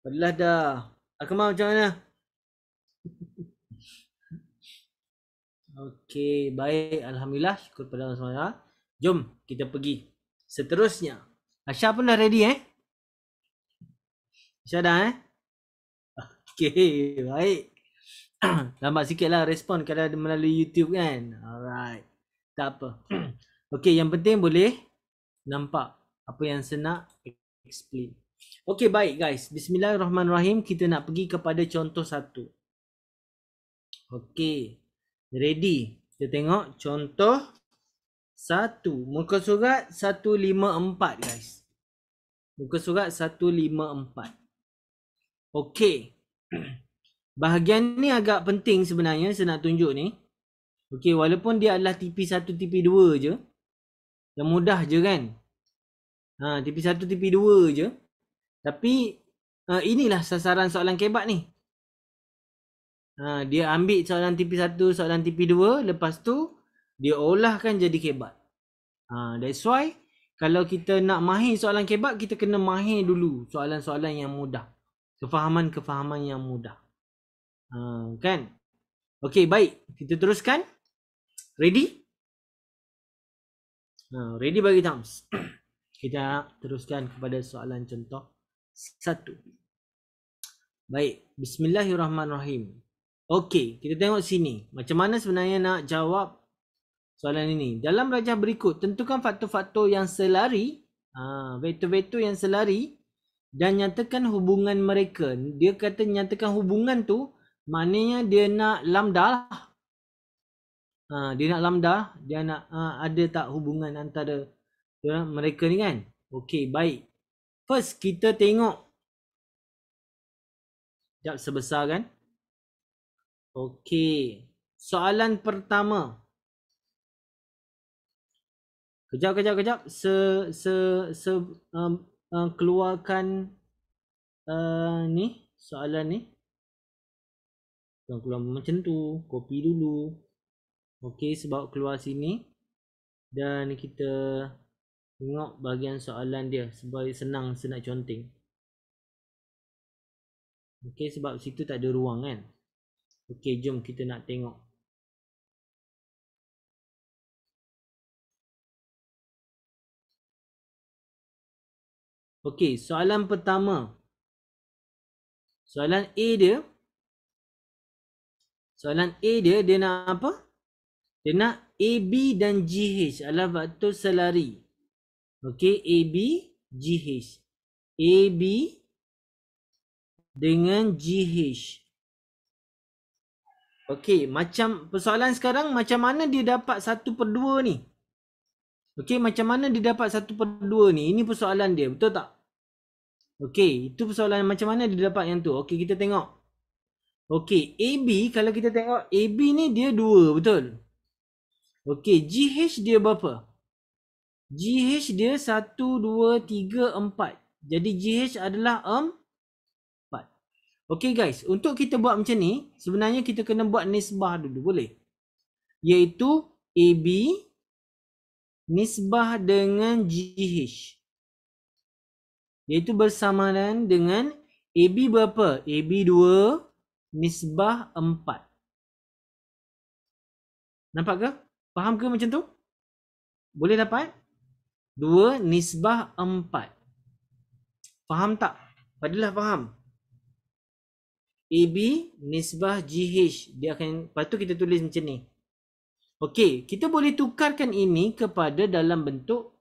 Belah dah. Akmal macam mana? Okey, baik. Alhamdulillah. Syukur pada Allah semuanya. Jom kita pergi. Seterusnya. Asya pun dah ready eh? Asya dah eh? Okey, baik. Lambat sikit lah respon kalau ada melalui YouTube kan. Alright. Tak apa. Okey, yang penting boleh nampak apa yang senang explain. Okey baik guys. Bismillahirrahmanirrahim. Kita nak pergi kepada contoh satu. Okey. Ready. Kita tengok contoh satu. Muka surat 154 guys. Muka surat 154. Okey. Bahagian ni agak penting sebenarnya saya nak tunjuk ni. Okey walaupun dia adalah TP1, TP2 je. Yang mudah je kan. Ha, TP1, TP2 je. Tapi uh, inilah sasaran soalan kebat ni. Ha, dia ambil soalan TP1, soalan TP2. Lepas tu, dia olahkan jadi kebat. Ha, that's why, kalau kita nak mahir soalan kebat, kita kena mahir dulu soalan-soalan yang mudah. Kefahaman-kefahaman yang mudah. Ha, kan? Okay, baik. Kita teruskan. Ready? Ha, ready bagi thumbs. kita teruskan kepada soalan contoh 2 satu. Baik, bismillahirrahmanirrahim. Okey, kita tengok sini. Macam mana sebenarnya nak jawab soalan ini? Dalam rajah berikut, tentukan faktor-faktor yang selari, ha, vektor-vektor yang selari dan nyatakan hubungan mereka. Dia kata nyatakan hubungan tu, maknanya dia nak lambda lah. Ha, dia nak lambda, dia nak ha, ada tak hubungan antara ha, mereka ni kan? Okey, baik. First, kita tengok. Sekejap sebesar kan? Okey. Soalan pertama. Kejap, kejap, kejap. Se, se, se, um, um, keluarkan uh, ni. Soalan ni. Keluar macam tu. Copy dulu. Okey, sebab keluar sini. Dan kita... Tengok bahagian soalan dia sebab senang saya nak conteng. Okey sebab situ tak ada ruang kan. Okey jom kita nak tengok. Okey soalan pertama. Soalan A dia. Soalan A dia dia nak apa? Dia nak AB dan GH adalah vektor selari. Okey, AB GH, AB dengan GH. Okey, macam persoalan sekarang macam mana dia dapat 1 per 2 ni? Okey, macam mana dia dapat 1 per 2 ni? Ini persoalan dia, betul tak? Okey, itu persoalan macam mana dia dapat yang tu? Okey, kita tengok. Okey, AB, kalau kita tengok AB ni dia 2, betul? Okey, GH dia berapa? GH dia 1, 2, 3, 4. Jadi GH adalah 4. Okay guys, untuk kita buat macam ni, sebenarnya kita kena buat nisbah dulu. Boleh? Iaitu AB nisbah dengan GH. Iaitu bersamaan dengan AB berapa? AB 2 nisbah 4. Nampak ke? Faham ke macam tu? Boleh dapat? Dua, nisbah empat. Faham tak? Padahal faham. AB nisbah GH. Dia akan, lepas tu kita tulis macam ni. Okey, kita boleh tukarkan ini kepada dalam bentuk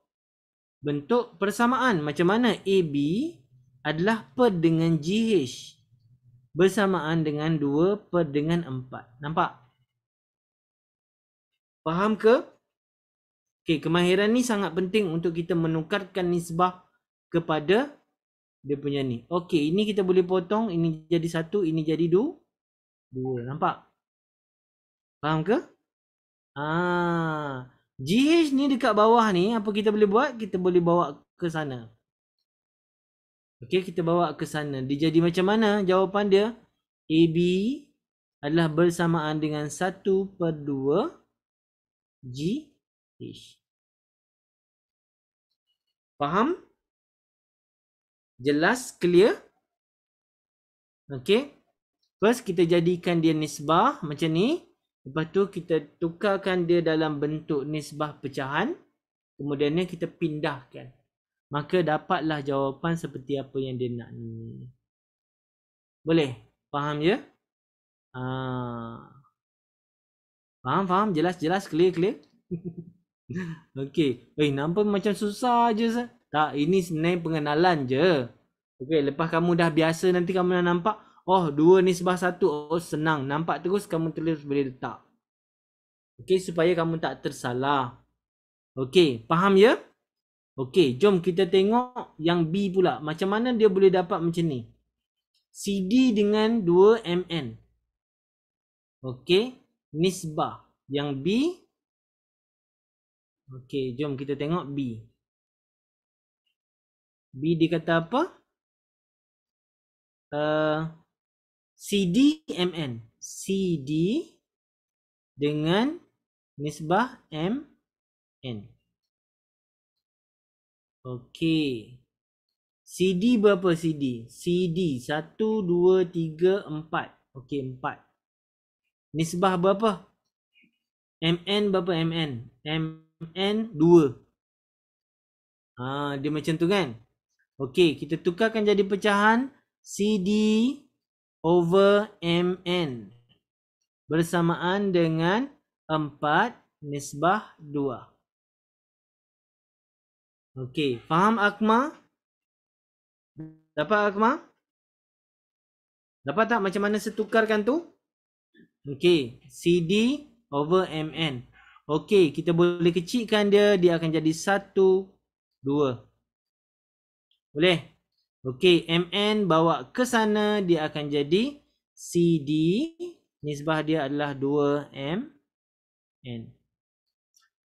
bentuk persamaan. Macam mana AB adalah per dengan GH bersamaan dengan dua per dengan empat. Nampak? Faham ke? Faham ke? Okay, kemahiran ni sangat penting untuk kita menukarkan nisbah kepada dia punya ni. Okay, ini kita boleh potong. Ini jadi satu, ini jadi dua. Dua, nampak? Faham ke? Ah, GH ni dekat bawah ni, apa kita boleh buat? Kita boleh bawa ke sana. Okay, kita bawa ke sana. Dia jadi macam mana? Jawapan dia, AB adalah bersamaan dengan 1 per 2 GH ish. Faham? Jelas? Clear? Okay. First kita jadikan dia nisbah macam ni. Lepas tu kita tukarkan dia dalam bentuk nisbah pecahan. Kemudiannya kita pindahkan. Maka dapatlah jawapan seperti apa yang dia nak ni. Boleh? Faham ya? Ha. Faham, faham. Jelas, jelas. Clear, clear. Okey. Eh, nampak macam susah je. Tak, ini sebenarnya pengenalan je. Okey, lepas kamu dah biasa nanti kamu dah nampak. Oh, dua nisbah satu. Oh, senang. Nampak terus kamu terus boleh letak. Okey, supaya kamu tak tersalah. Okey, faham ya? Okey, jom kita tengok yang B pula. Macam mana dia boleh dapat macam ni? CD dengan 2MN. Okey, nisbah. Yang B, Okey, jom kita tengok B. B dia kata apa? Uh, eh, CDMN. CD dengan nisbah MN. Okey. CD berapa CD? CD 1, 2, 3, 4. Okey, 4. Nisbah berapa? MN berapa MN? MN. MN2. Ha, dia macam tu kan? Okey, kita tukarkan jadi pecahan CD over MN bersamaan dengan 4 nisbah 2. Okey, faham akma? Dapat akma? Dapat tak macam mana setukarkan tu? Okey, CD over MN. Okey, kita boleh kecilkan dia. Dia akan jadi 1, 2. Boleh? Okey, MN bawa ke sana. Dia akan jadi CD. Nisbah dia adalah 2MN.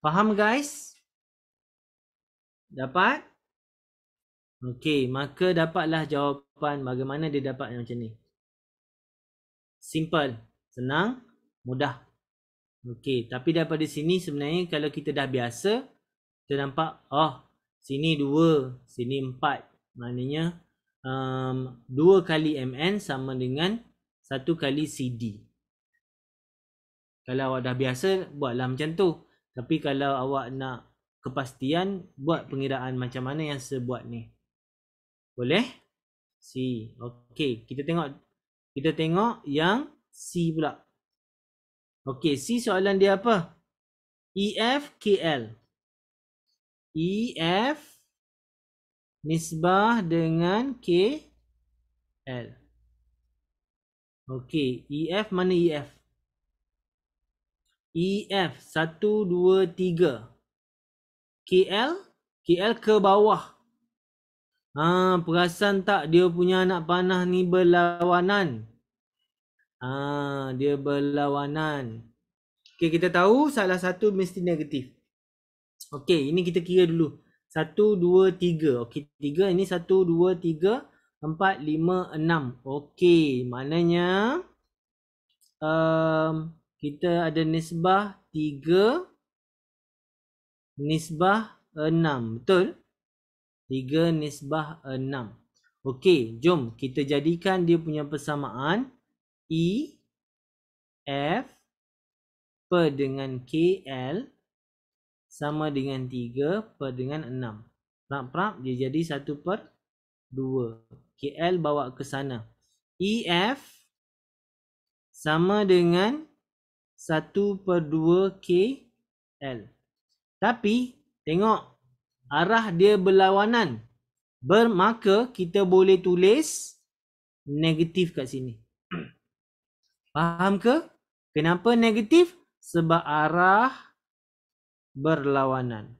Faham guys? Dapat? Okey, maka dapatlah jawapan bagaimana dia dapat macam ni. Simple, senang, mudah. Okey, tapi daripada sini sebenarnya kalau kita dah biasa, kita nampak, oh, sini 2, sini 4. Maknanya, um, 2 kali MN sama dengan 1 kali CD. Kalau awak dah biasa, buatlah macam tu. Tapi kalau awak nak kepastian, buat pengiraan macam mana yang sebuat ni. Boleh? C. Okey, kita tengok. Kita tengok yang C pula. Okey, C soalan dia apa? EFKL. EF nisbah dengan KL. Okey, EF mana EF? EF 1 2 3. KL, KL ke bawah. Ha, perasan tak dia punya anak panah ni berlawanan? Ha, dia berlawanan. Okay kita tahu salah satu mesti negatif. Okay ini kita kira dulu. Satu, dua, tiga. Okay tiga. Ini satu, dua, tiga, empat, lima, enam. Okay maknanya um, kita ada nisbah tiga, nisbah enam. Betul? Tiga, nisbah enam. Okey, jom kita jadikan dia punya persamaan. E F per dengan KL sama dengan 3 per dengan 6. Prap prap dia jadi 1 per 2. KL bawa ke sana. E F sama dengan 1 per 2 KL. Tapi tengok arah dia berlawanan. Bermaka kita boleh tulis negatif kat sini. Faham ke? Kenapa negatif? Sebab arah berlawanan.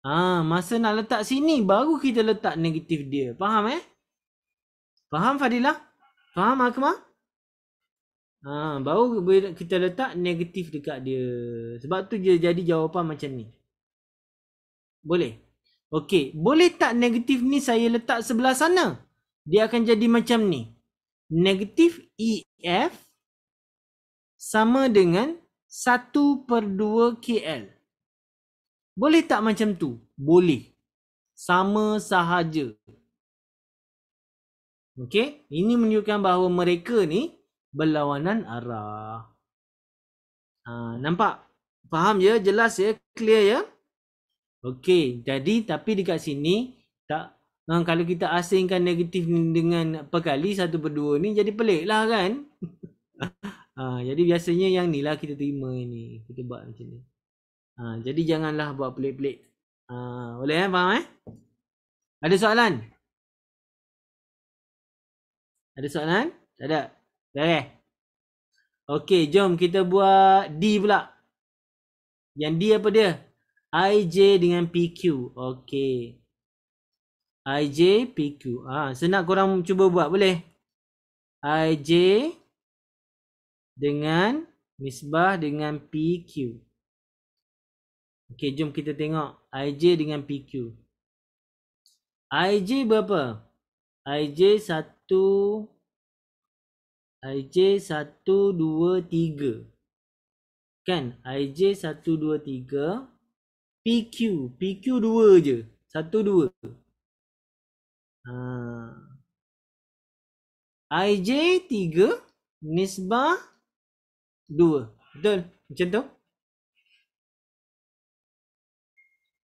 Ah, ha, masa nak letak sini baru kita letak negatif dia. Faham eh? Faham Fadilah? Faham Akmal? Ha, baru kita letak negatif dekat dia. Sebab tu dia jadi jawapan macam ni. Boleh? Okey. Boleh tak negatif ni saya letak sebelah sana? Dia akan jadi macam ni negatif EF sama dengan 1 per 2 KL. Boleh tak macam tu? Boleh. Sama sahaja. Okey, ini menunjukkan bahawa mereka ni berlawanan arah. Ha, nampak? Faham ya? Jelas ya? Clear ya? Okey, jadi tapi dekat sini tak Ha, kalau kita asingkan negatif ni dengan pekali satu berdua ni jadi pelik lah kan. ha, jadi biasanya yang ni lah kita terima ni. Kita buat macam ni. Ha, jadi janganlah buat pelik-pelik. Ha, boleh eh? Faham eh? Ada soalan? Ada soalan? Tak ada? Tak eh? Okay, jom kita buat D pula. Yang D apa dia? IJ dengan PQ. Okay. I, J, P, Q. Ha, ah, senang korang cuba buat boleh? I, J dengan misbah dengan P, Q. Okey, jom kita tengok I, J dengan P, Q. I, J berapa? I, J satu. I, J satu dua tiga. Kan? I, J satu dua tiga. P, Q. P, Q dua je. Satu dua. Ha. IJ 3 nisbah 2. Betul? Macam tu?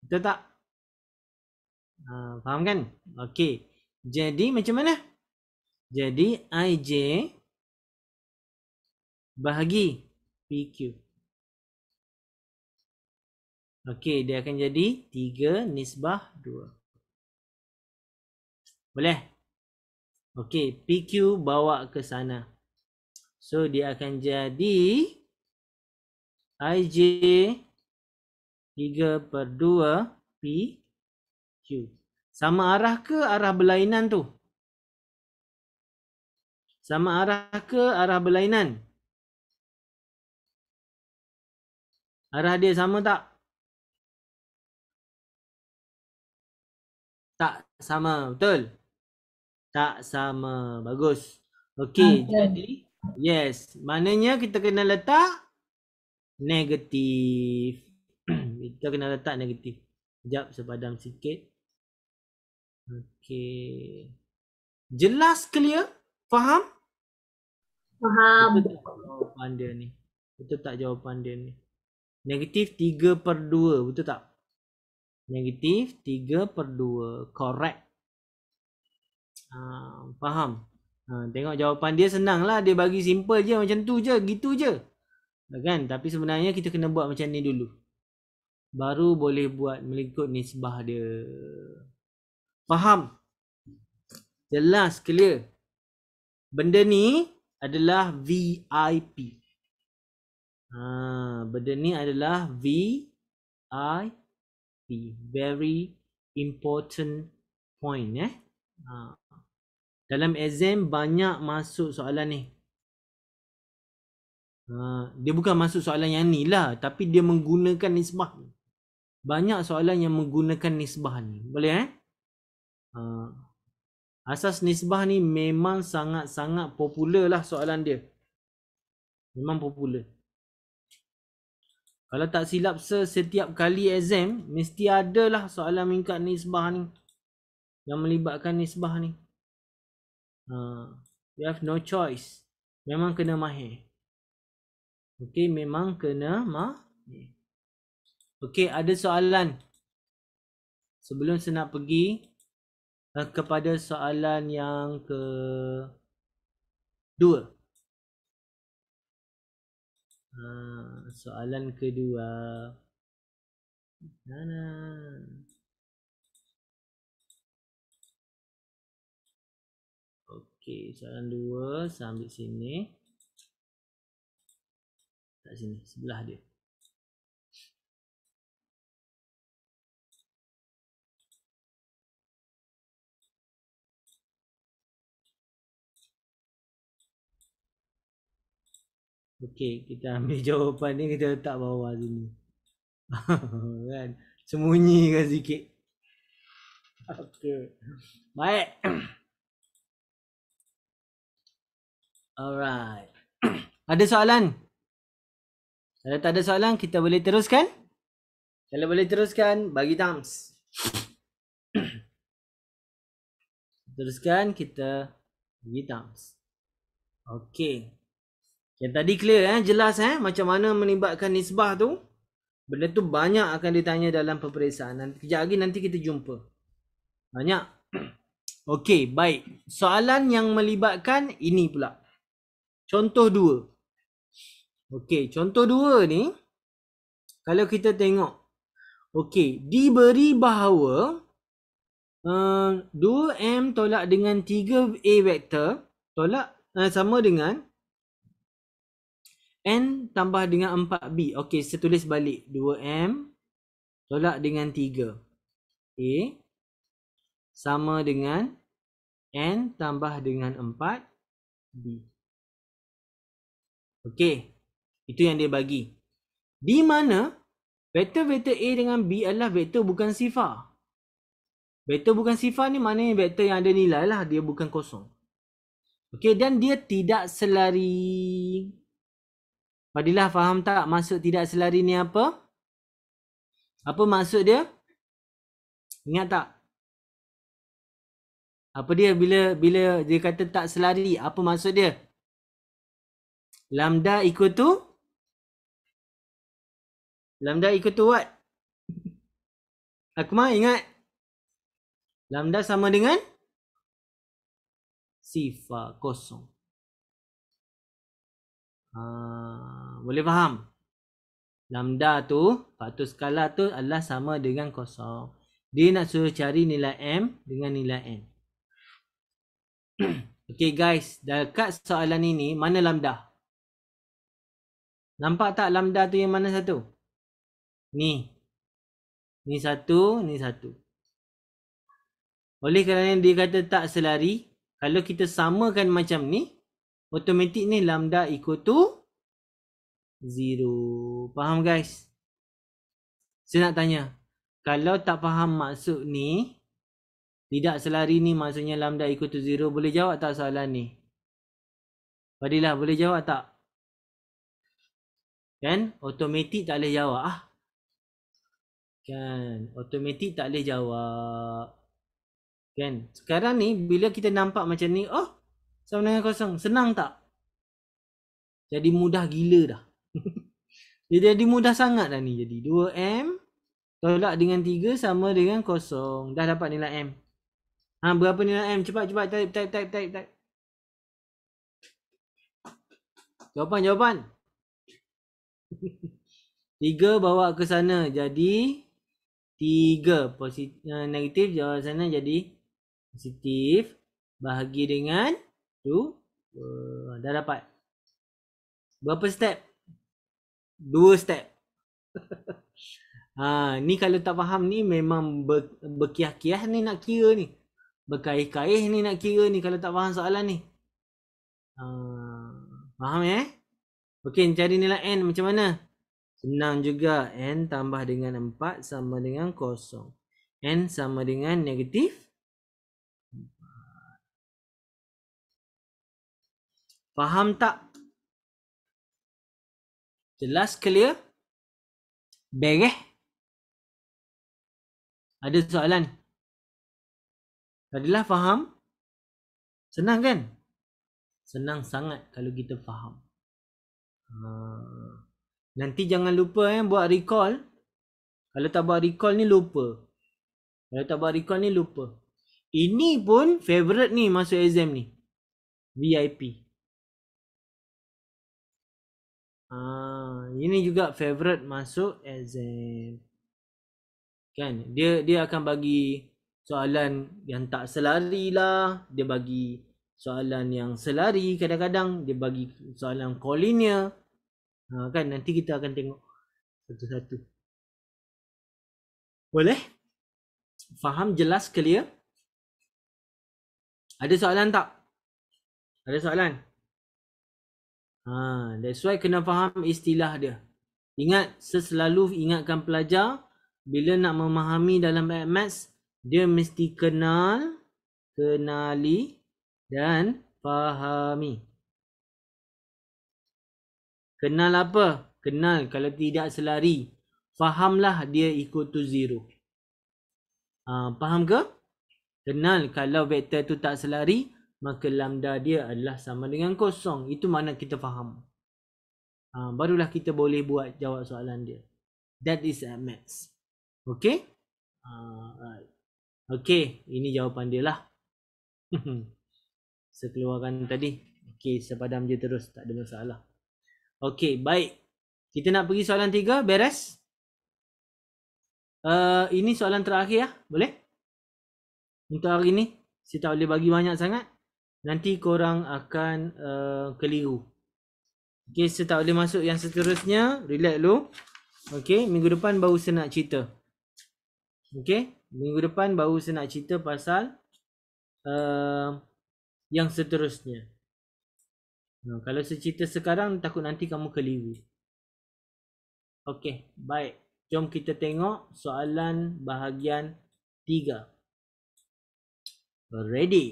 Betul tak? Ha, faham kan? Okey. Jadi macam mana? Jadi IJ bahagi PQ. Okey, dia akan jadi 3 nisbah 2. Boleh? Okey, PQ bawa ke sana. So dia akan jadi IJ 3 per 2 PQ. Sama arah ke arah berlainan tu? Sama arah ke arah berlainan? Arah dia sama tak? Tak sama, betul? tak sama. Bagus. Okey, ah, jadi kan. yes, maknanya kita kena letak negatif. kita kena letak negatif. Sekejap sepadam sikit. Okey. Jelas clear? Faham? Faham. Betul tak jawapan dia ni? Betul tak jawapan dia ni? Negatif 3 per 2. Betul tak? Negatif 3 per 2. Correct. Uh, faham. Uh, tengok jawapan dia senang lah. Dia bagi simple je macam tu je. Gitu je. Ah, kan? Tapi sebenarnya kita kena buat macam ni dulu. Baru boleh buat mengikut nisbah dia. Faham? Jelas, clear. Benda ni adalah VIP. Ha, benda ni adalah VIP. Very important point. Eh? Ha, dalam exam banyak masuk soalan ni. Ha, dia bukan masuk soalan yang ni lah. Tapi dia menggunakan nisbah. Banyak soalan yang menggunakan nisbah ni. Boleh eh? Ha, asas nisbah ni memang sangat-sangat popular lah soalan dia. Memang popular. Kalau tak silap setiap kali exam, mesti adalah soalan mengikat nisbah ni. Yang melibatkan nisbah ni. Ha, you have no choice. Memang kena mahir. Okay, memang kena mahir. Okay, ada soalan. Sebelum saya nak pergi uh, kepada soalan yang ke dua. Uh, ah, soalan kedua. Nah, nah. Okey, soalan 2 saya ambil sini. Tak sini, sebelah dia. Okey, kita ambil jawapan ni kita letak bawah sini. kan? Sembunyi kan sikit. Okey. Baik. Alright. ada soalan? Kalau tak ada soalan, kita boleh teruskan? Kalau boleh teruskan, bagi thumbs. teruskan, kita bagi thumbs. Okay. Yang tadi clear eh, jelas eh, macam mana menibatkan nisbah tu. Benda tu banyak akan ditanya dalam peperiksaan. Nanti, kejap lagi nanti kita jumpa. Banyak. Okey, baik. Soalan yang melibatkan ini pula contoh dua. Okey, contoh dua ni kalau kita tengok okey, diberi bahawa uh, eh, 2m tolak dengan 3a vektor tolak uh, sama dengan n tambah dengan 4b. Okey, saya tulis balik 2m tolak dengan 3. Okey. Sama dengan n tambah dengan 4b. Okey. Itu yang dia bagi. Di mana vektor-vektor A dengan B adalah vektor bukan sifar. Vektor bukan sifar ni mana vektor yang ada nilai lah. Dia bukan kosong. Okey. Dan dia tidak selari. Padilah faham tak maksud tidak selari ni apa? Apa maksud dia? Ingat tak? Apa dia bila bila dia kata tak selari? Apa maksud Apa maksud dia? Lambda equal to? Lambda equal to what? Akmal ingat? Lambda sama dengan? Sifar kosong. Uh, boleh faham? Lambda tu, faktor skala tu adalah sama dengan kosong. Dia nak suruh cari nilai M dengan nilai N. okay guys, dekat soalan ini, mana lambda? Nampak tak lambda tu yang mana satu? Ni. Ni satu, ni satu. Oleh kerana dia kata tak selari, kalau kita samakan macam ni, otomatik ni lambda ikut tu zero. Faham guys? Saya nak tanya, kalau tak faham maksud ni, tidak selari ni maksudnya lambda ikut tu zero, boleh jawab tak soalan ni? Fadilah, boleh jawab tak? kan automatik tak boleh jawab ah kan automatik tak boleh jawab kan sekarang ni bila kita nampak macam ni oh sama dengan kosong senang tak jadi mudah gila dah jadi mudah sangat dah ni jadi 2m tolak dengan 3 sama dengan kosong dah dapat nilai m ha berapa nilai m cepat cepat type type type type type jawapan jawapan tiga bawa ke sana jadi tiga positif uh, negatif jawab sana jadi positif bahagi dengan tu uh, dah dapat berapa step dua step ha ni kalau tak faham ni memang ber, berkiah-kiah ni nak kira ni berkaih-kaih ni nak kira ni kalau tak faham soalan ni ha, faham eh Okey, cari nilai N macam mana? Senang juga. N tambah dengan 4 sama dengan kosong N sama dengan negatif 4. Faham tak? Jelas, clear? Bereh? Ada soalan? Adalah faham? Senang kan? Senang sangat kalau kita faham. Ah. Nanti jangan lupa eh buat recall. Kalau tak buat recall ni lupa. Kalau tak buat recall ni lupa. Ini pun favorite ni masuk exam ni. VIP. Ah, ini juga favorite masuk exam. Kan? Dia dia akan bagi soalan yang tak selari lah. Dia bagi soalan yang selari kadang-kadang dia bagi soalan kolinear ha, kan nanti kita akan tengok satu-satu boleh faham jelas clear ada soalan tak ada soalan ha that's why kena faham istilah dia ingat selalu ingatkan pelajar bila nak memahami dalam maths dia mesti kenal kenali dan fahami. Kenal apa? Kenal kalau tidak selari. Fahamlah dia ikut tu zero. Ha, faham ke? Kenal kalau vektor tu tak selari, maka lambda dia adalah sama dengan kosong. Itu mana kita faham. Ha, barulah kita boleh buat jawab soalan dia. That is at max. Okay? Ha, right. Okay, ini jawapan dia lah. saya tadi. Okey, sepadam je terus. Tak ada masalah. Okey, baik. Kita nak pergi soalan tiga. Beres? Uh, ini soalan terakhir ya. Boleh? Untuk hari ini, Saya tak boleh bagi banyak sangat. Nanti korang akan uh, keliru. Okey, saya tak boleh masuk yang seterusnya. Relax dulu. Okey, minggu depan baru saya nak cerita. Okey, minggu depan baru saya nak cerita pasal... Uh, yang seterusnya. Nah, kalau secerita sekarang takut nanti kamu keliru. Okey, baik. Jom kita tengok soalan bahagian tiga. Ready.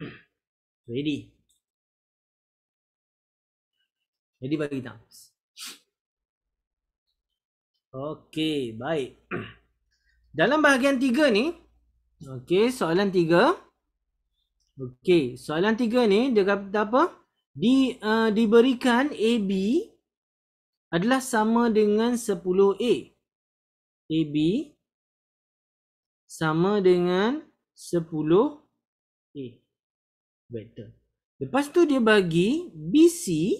Ready. Ready bagi thumbs. Okey, baik. Dalam bahagian tiga ni, Okey, soalan tiga. Okey, soalan tiga ni dia kata apa? Di, uh, diberikan AB adalah sama dengan 10A. AB sama dengan 10A. Better. Lepas tu dia bagi BC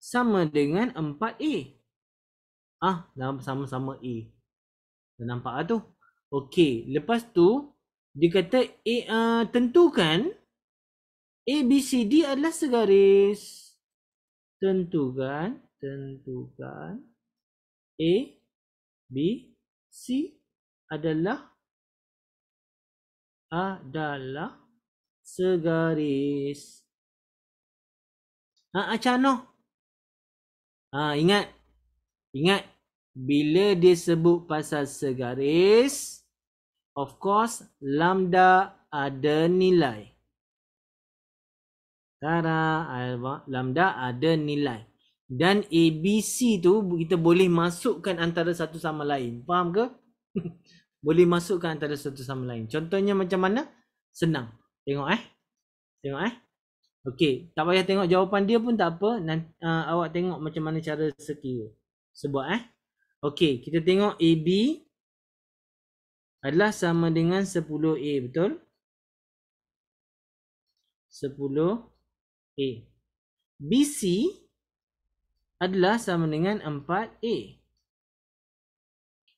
sama dengan 4A. Ah, sama-sama A. nampak lah tu. Okey, lepas tu dia kata A, uh, eh, ah, tentukan A B C D adalah segaris. Tentukan, tentukan A B C adalah adalah segaris. Ha, Acano. Ha, ingat. Ingat bila dia sebut pasal segaris, of course, lambda ada nilai. Tara, lambda ada nilai. Dan ABC tu kita boleh masukkan antara satu sama lain. Faham ke? boleh masukkan antara satu sama lain. Contohnya macam mana? Senang. Tengok eh. Tengok eh. Okey, tak payah tengok jawapan dia pun tak apa. Nanti, uh, awak tengok macam mana cara sekira. Sebuah eh. Okey, kita tengok AB adalah sama dengan 10A, betul? 10A. BC adalah sama dengan 4A.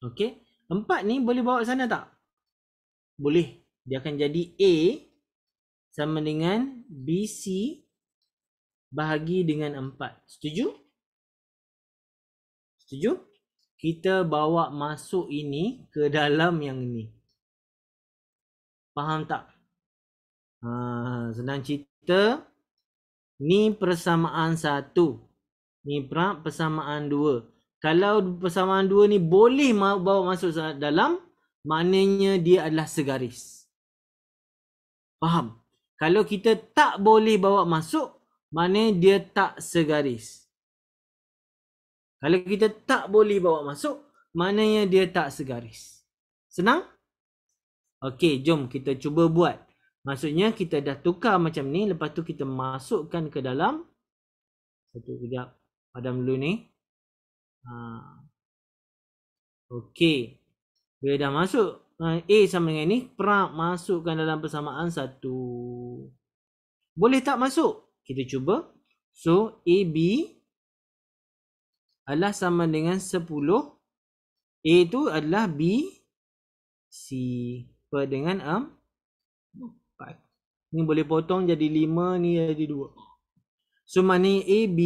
Okey, 4 ni boleh bawa sana tak? Boleh. Dia akan jadi A sama dengan BC bahagi dengan 4. Setuju? Setuju? Setuju? kita bawa masuk ini ke dalam yang ini. Faham tak? Ha, senang cerita. Ni persamaan satu. Ni persamaan dua. Kalau persamaan dua ni boleh bawa masuk dalam, maknanya dia adalah segaris. Faham? Kalau kita tak boleh bawa masuk, maknanya dia tak segaris. Kalau kita tak boleh bawa masuk, maknanya dia tak segaris. Senang? Okey, jom kita cuba buat. Maksudnya kita dah tukar macam ni, lepas tu kita masukkan ke dalam. Satu kejap, padam dulu ni. Ha. Okey. Bila dah masuk, ha, A sama dengan ni, prak masukkan dalam persamaan satu. Boleh tak masuk? Kita cuba. So, A, B, adalah sama dengan 10 A tu adalah B C per dengan 4 ni boleh potong jadi 5 ni jadi 2 so maknanya A B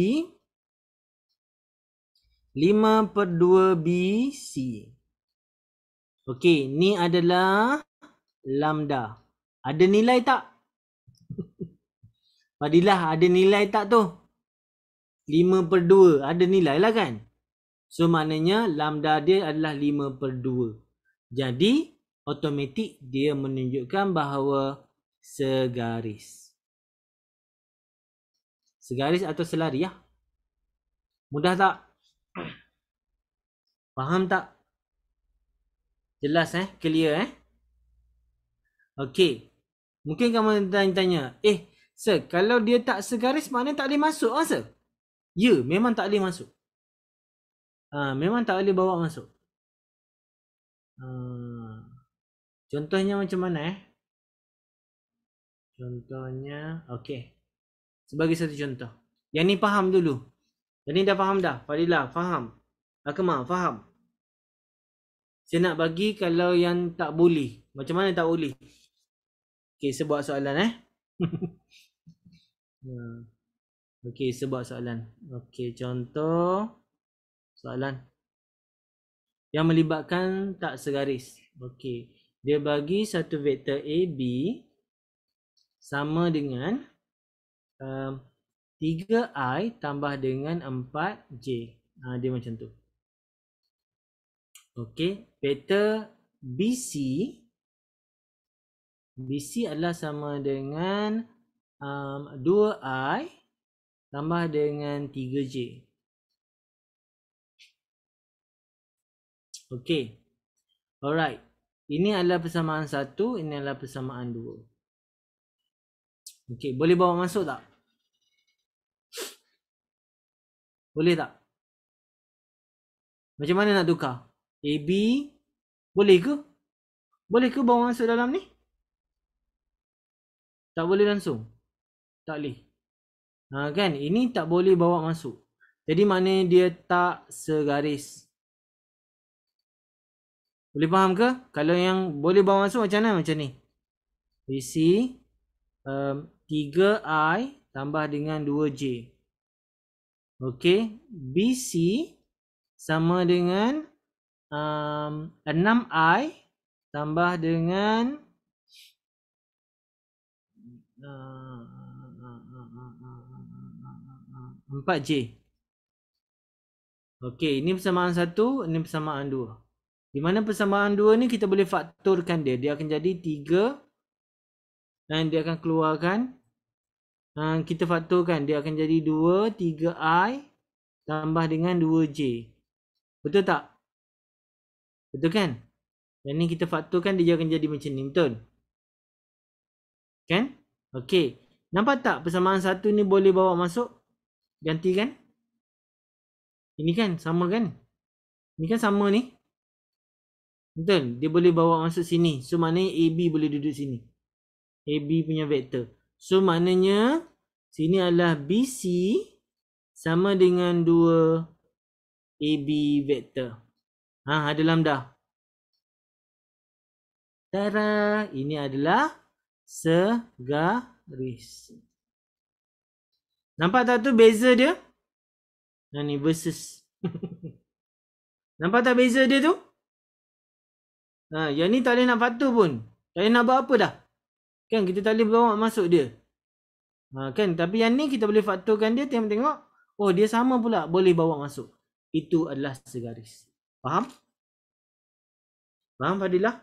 5 per 2 B C ok ni adalah lambda ada nilai tak? Fadilah ada nilai tak tu? 5 per 2 ada nilai lah kan. So maknanya lambda dia adalah 5 per 2. Jadi otomatik dia menunjukkan bahawa segaris. Segaris atau selari ya. Mudah tak? Faham tak? Jelas eh? Clear eh? Okey. Mungkin kamu tanya-tanya. Eh, sir, kalau dia tak segaris, mana tak boleh masuk lah, sir? Ya, memang tak boleh masuk. Ha, memang tak boleh bawa masuk. Ha, contohnya macam mana eh? Contohnya, okey. Sebagai satu contoh. Yang ni faham dulu. Yang ni dah faham dah. Fadilah, faham. Akmal, faham. Saya nak bagi kalau yang tak boleh. Macam mana tak boleh? Okey, saya buat soalan eh. Ha. Okey, sebab soalan. Okey, contoh soalan yang melibatkan tak segaris. Okey. Dia bagi satu vektor a b sama dengan um, 3i tambah dengan 4j. Ha, ah, dia macam tu. Okey, vektor b c b c adalah sama dengan um, 2i tambah dengan 3J. Okey. Alright. Ini adalah persamaan satu. ini adalah persamaan dua. Okey, boleh bawa masuk tak? Boleh tak? Macam mana nak tukar? B. boleh ke? Boleh ke bawa masuk dalam ni? Tak boleh langsung. Tak boleh. Ha, kan? Ini tak boleh bawa masuk. Jadi mana dia tak segaris. Boleh faham ke? Kalau yang boleh bawa masuk macam mana? Macam ni. We see um, 3i tambah dengan 2j. Okey. BC sama dengan um, 6i tambah dengan uh, 4J. Okey, ini persamaan satu, ini persamaan dua. Di mana persamaan dua ni kita boleh faktorkan dia. Dia akan jadi tiga. dan dia akan keluarkan. Kita faktorkan dia akan jadi dua tiga i tambah dengan dua j Betul tak? Betul kan? Dan ni kita faktorkan dia akan jadi macam ni. Betul? Kan? Okey. Nampak tak persamaan satu ni boleh bawa masuk? Ganti kan? Ini kan sama kan? Ini kan sama ni. Betul? Dia boleh bawa masuk sini. So maknanya AB boleh duduk sini. AB punya vektor. So maknanya sini adalah BC sama dengan 2 AB vektor. Ha, ada lambda. Tara, ini adalah segaris. Nampak tak tu beza dia? Nah, ni versus. Nampak tak beza dia tu? Ha, yang ni tak boleh nak patuh pun. Tak boleh nak buat apa dah. Kan kita tak boleh bawa masuk dia. Ha, kan tapi yang ni kita boleh faktorkan dia tengok-tengok. Oh dia sama pula boleh bawa masuk. Itu adalah segaris. Faham? Faham Fadilah?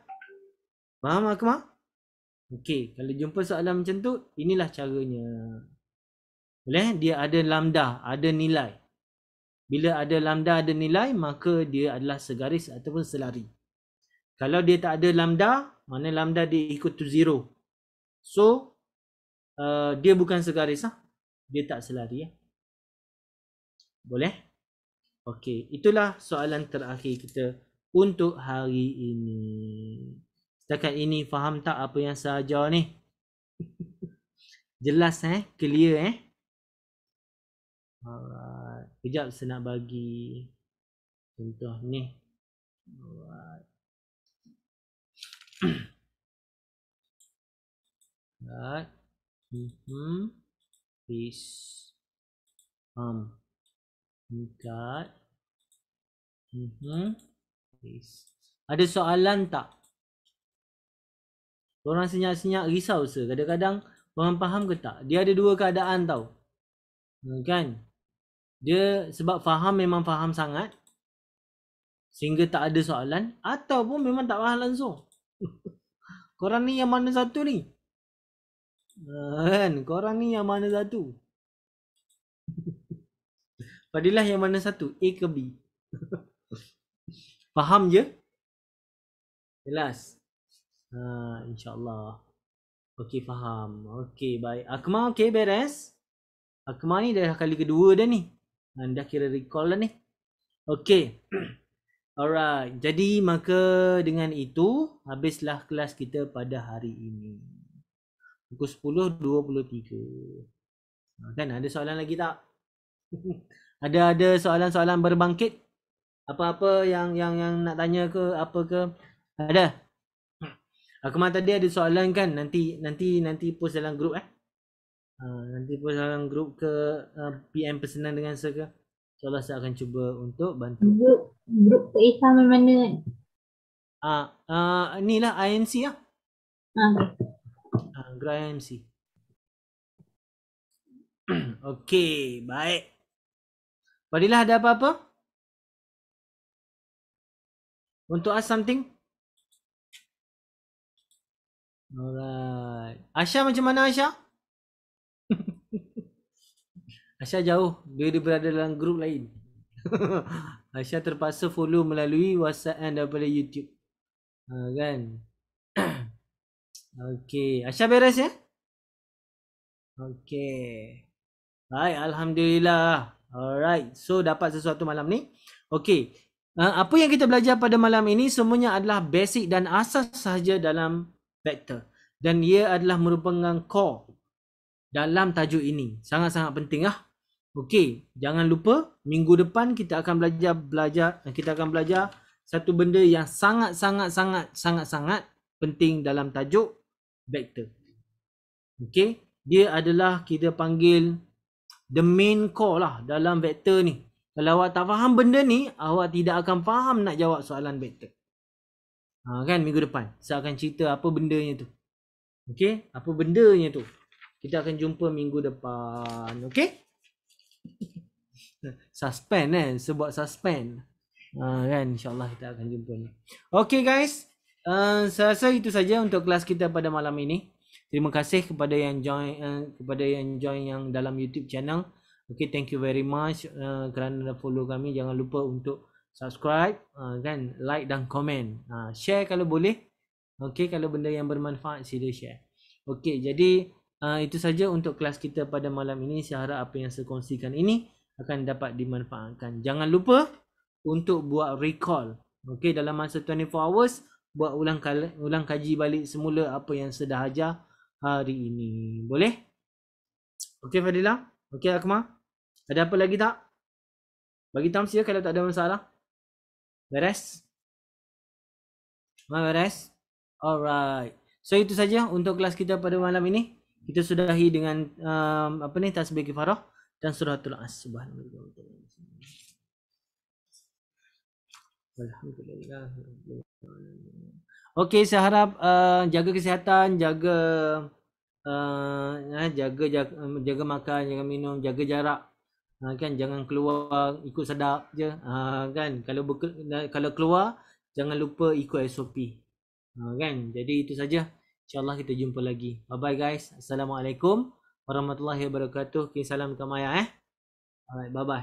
Faham Akmah? Okey kalau jumpa soalan macam tu inilah caranya boleh dia ada lambda ada nilai bila ada lambda ada nilai maka dia adalah segaris ataupun selari kalau dia tak ada lambda mana lambda dia ikut to zero so uh, dia bukan segaris ah dia tak selari ya boleh okey itulah soalan terakhir kita untuk hari ini setakat ini faham tak apa yang saya ajar ni jelas eh clear eh Alright. Kejap saya nak bagi contoh ni. Alright. Alright. Mm-hmm. Peace. Um. Ingat. Mm-hmm. Ada soalan tak? Orang senyap-senyap risau se. Kadang-kadang orang faham ke tak? Dia ada dua keadaan tau. Hmm, kan? dia sebab faham memang faham sangat sehingga tak ada soalan ataupun memang tak faham langsung. korang ni yang mana satu ni? Ah, kan, korang ni yang mana satu? Padilah yang mana satu? A ke B? faham je? Jelas. Ha, insyaAllah. Okey, faham. Okey, baik. Akmal, okey, beres. Akmal ni dah kali kedua dah ni. Anda kira recall lah ni. Okay. Alright. Jadi maka dengan itu habislah kelas kita pada hari ini. Pukul 10.23. Ha, kan ada soalan lagi tak? ada ada soalan-soalan berbangkit? Apa-apa yang yang yang nak tanya ke apa ke? Ada. Aku mah tadi ada soalan kan nanti nanti nanti post dalam grup eh. Ha, nanti pun dalam grup ke uh, ha, PM pesanan dengan saya ke? InsyaAllah saya akan cuba untuk bantu. Grup, grup ke Isha mana? Ah, ha, uh, ni lah IMC lah. Ha. Ha, grup IMC. okay, baik. Fadilah ada apa-apa? Untuk ask something? Alright. Aisyah macam mana Aisyah? Aisyah jauh dia, dia berada dalam grup lain Aisyah terpaksa follow melalui WhatsApp dan daripada YouTube ha, kan Okey Aisyah beres ya Okey Hai, Alhamdulillah Alright so dapat sesuatu malam ni Okey ha, apa yang kita belajar pada malam ini semuanya adalah basic dan asas sahaja dalam vektor dan ia adalah merupakan core dalam tajuk ini. Sangat-sangat penting lah. Okey, jangan lupa minggu depan kita akan belajar belajar eh, kita akan belajar satu benda yang sangat-sangat sangat sangat-sangat penting dalam tajuk vector. Okey, dia adalah kita panggil the main core lah dalam vector ni. Kalau awak tak faham benda ni, awak tidak akan faham nak jawab soalan vector. Ha, kan minggu depan saya akan cerita apa bendanya tu. Okey, apa bendanya tu? Kita akan jumpa minggu depan. Okay? suspend kan? Sebab suspend. Ha, uh, kan? InsyaAllah kita akan jumpa ni. Okay guys. Uh, saya rasa itu saja untuk kelas kita pada malam ini. Terima kasih kepada yang join uh, kepada yang join yang dalam YouTube channel. Okay, thank you very much uh, kerana dah follow kami. Jangan lupa untuk subscribe, uh, kan, like dan komen. Uh, share kalau boleh. Okay, kalau benda yang bermanfaat, sila share. Okay, jadi Ah, itu saja untuk kelas kita pada malam ini. Saya harap apa yang saya kongsikan ini akan dapat dimanfaatkan. Jangan lupa untuk buat recall. Okey, dalam masa 24 hours buat ulang ulang kaji balik semula apa yang saya dah ajar hari ini. Boleh? Okey Fadila? Okey Akma? Ada apa lagi tak? Bagi tamsia kalau tak ada masalah. Beres? Mari beres? Alright. So itu saja untuk kelas kita pada malam ini kita sudahi dengan um, apa ni tasbih kifarah dan suratul as subhanallah alhamdulillah okey saya harap uh, jaga kesihatan jaga uh, eh, jaga jaga, um, jaga makan jaga minum jaga jarak uh, kan jangan keluar ikut sedap je uh, kan kalau berke, kalau keluar jangan lupa ikut SOP uh, ha, kan jadi itu saja InsyaAllah kita jumpa lagi. Bye-bye guys. Assalamualaikum warahmatullahi wabarakatuh. Okay, salam kemaya eh. Alright, bye-bye.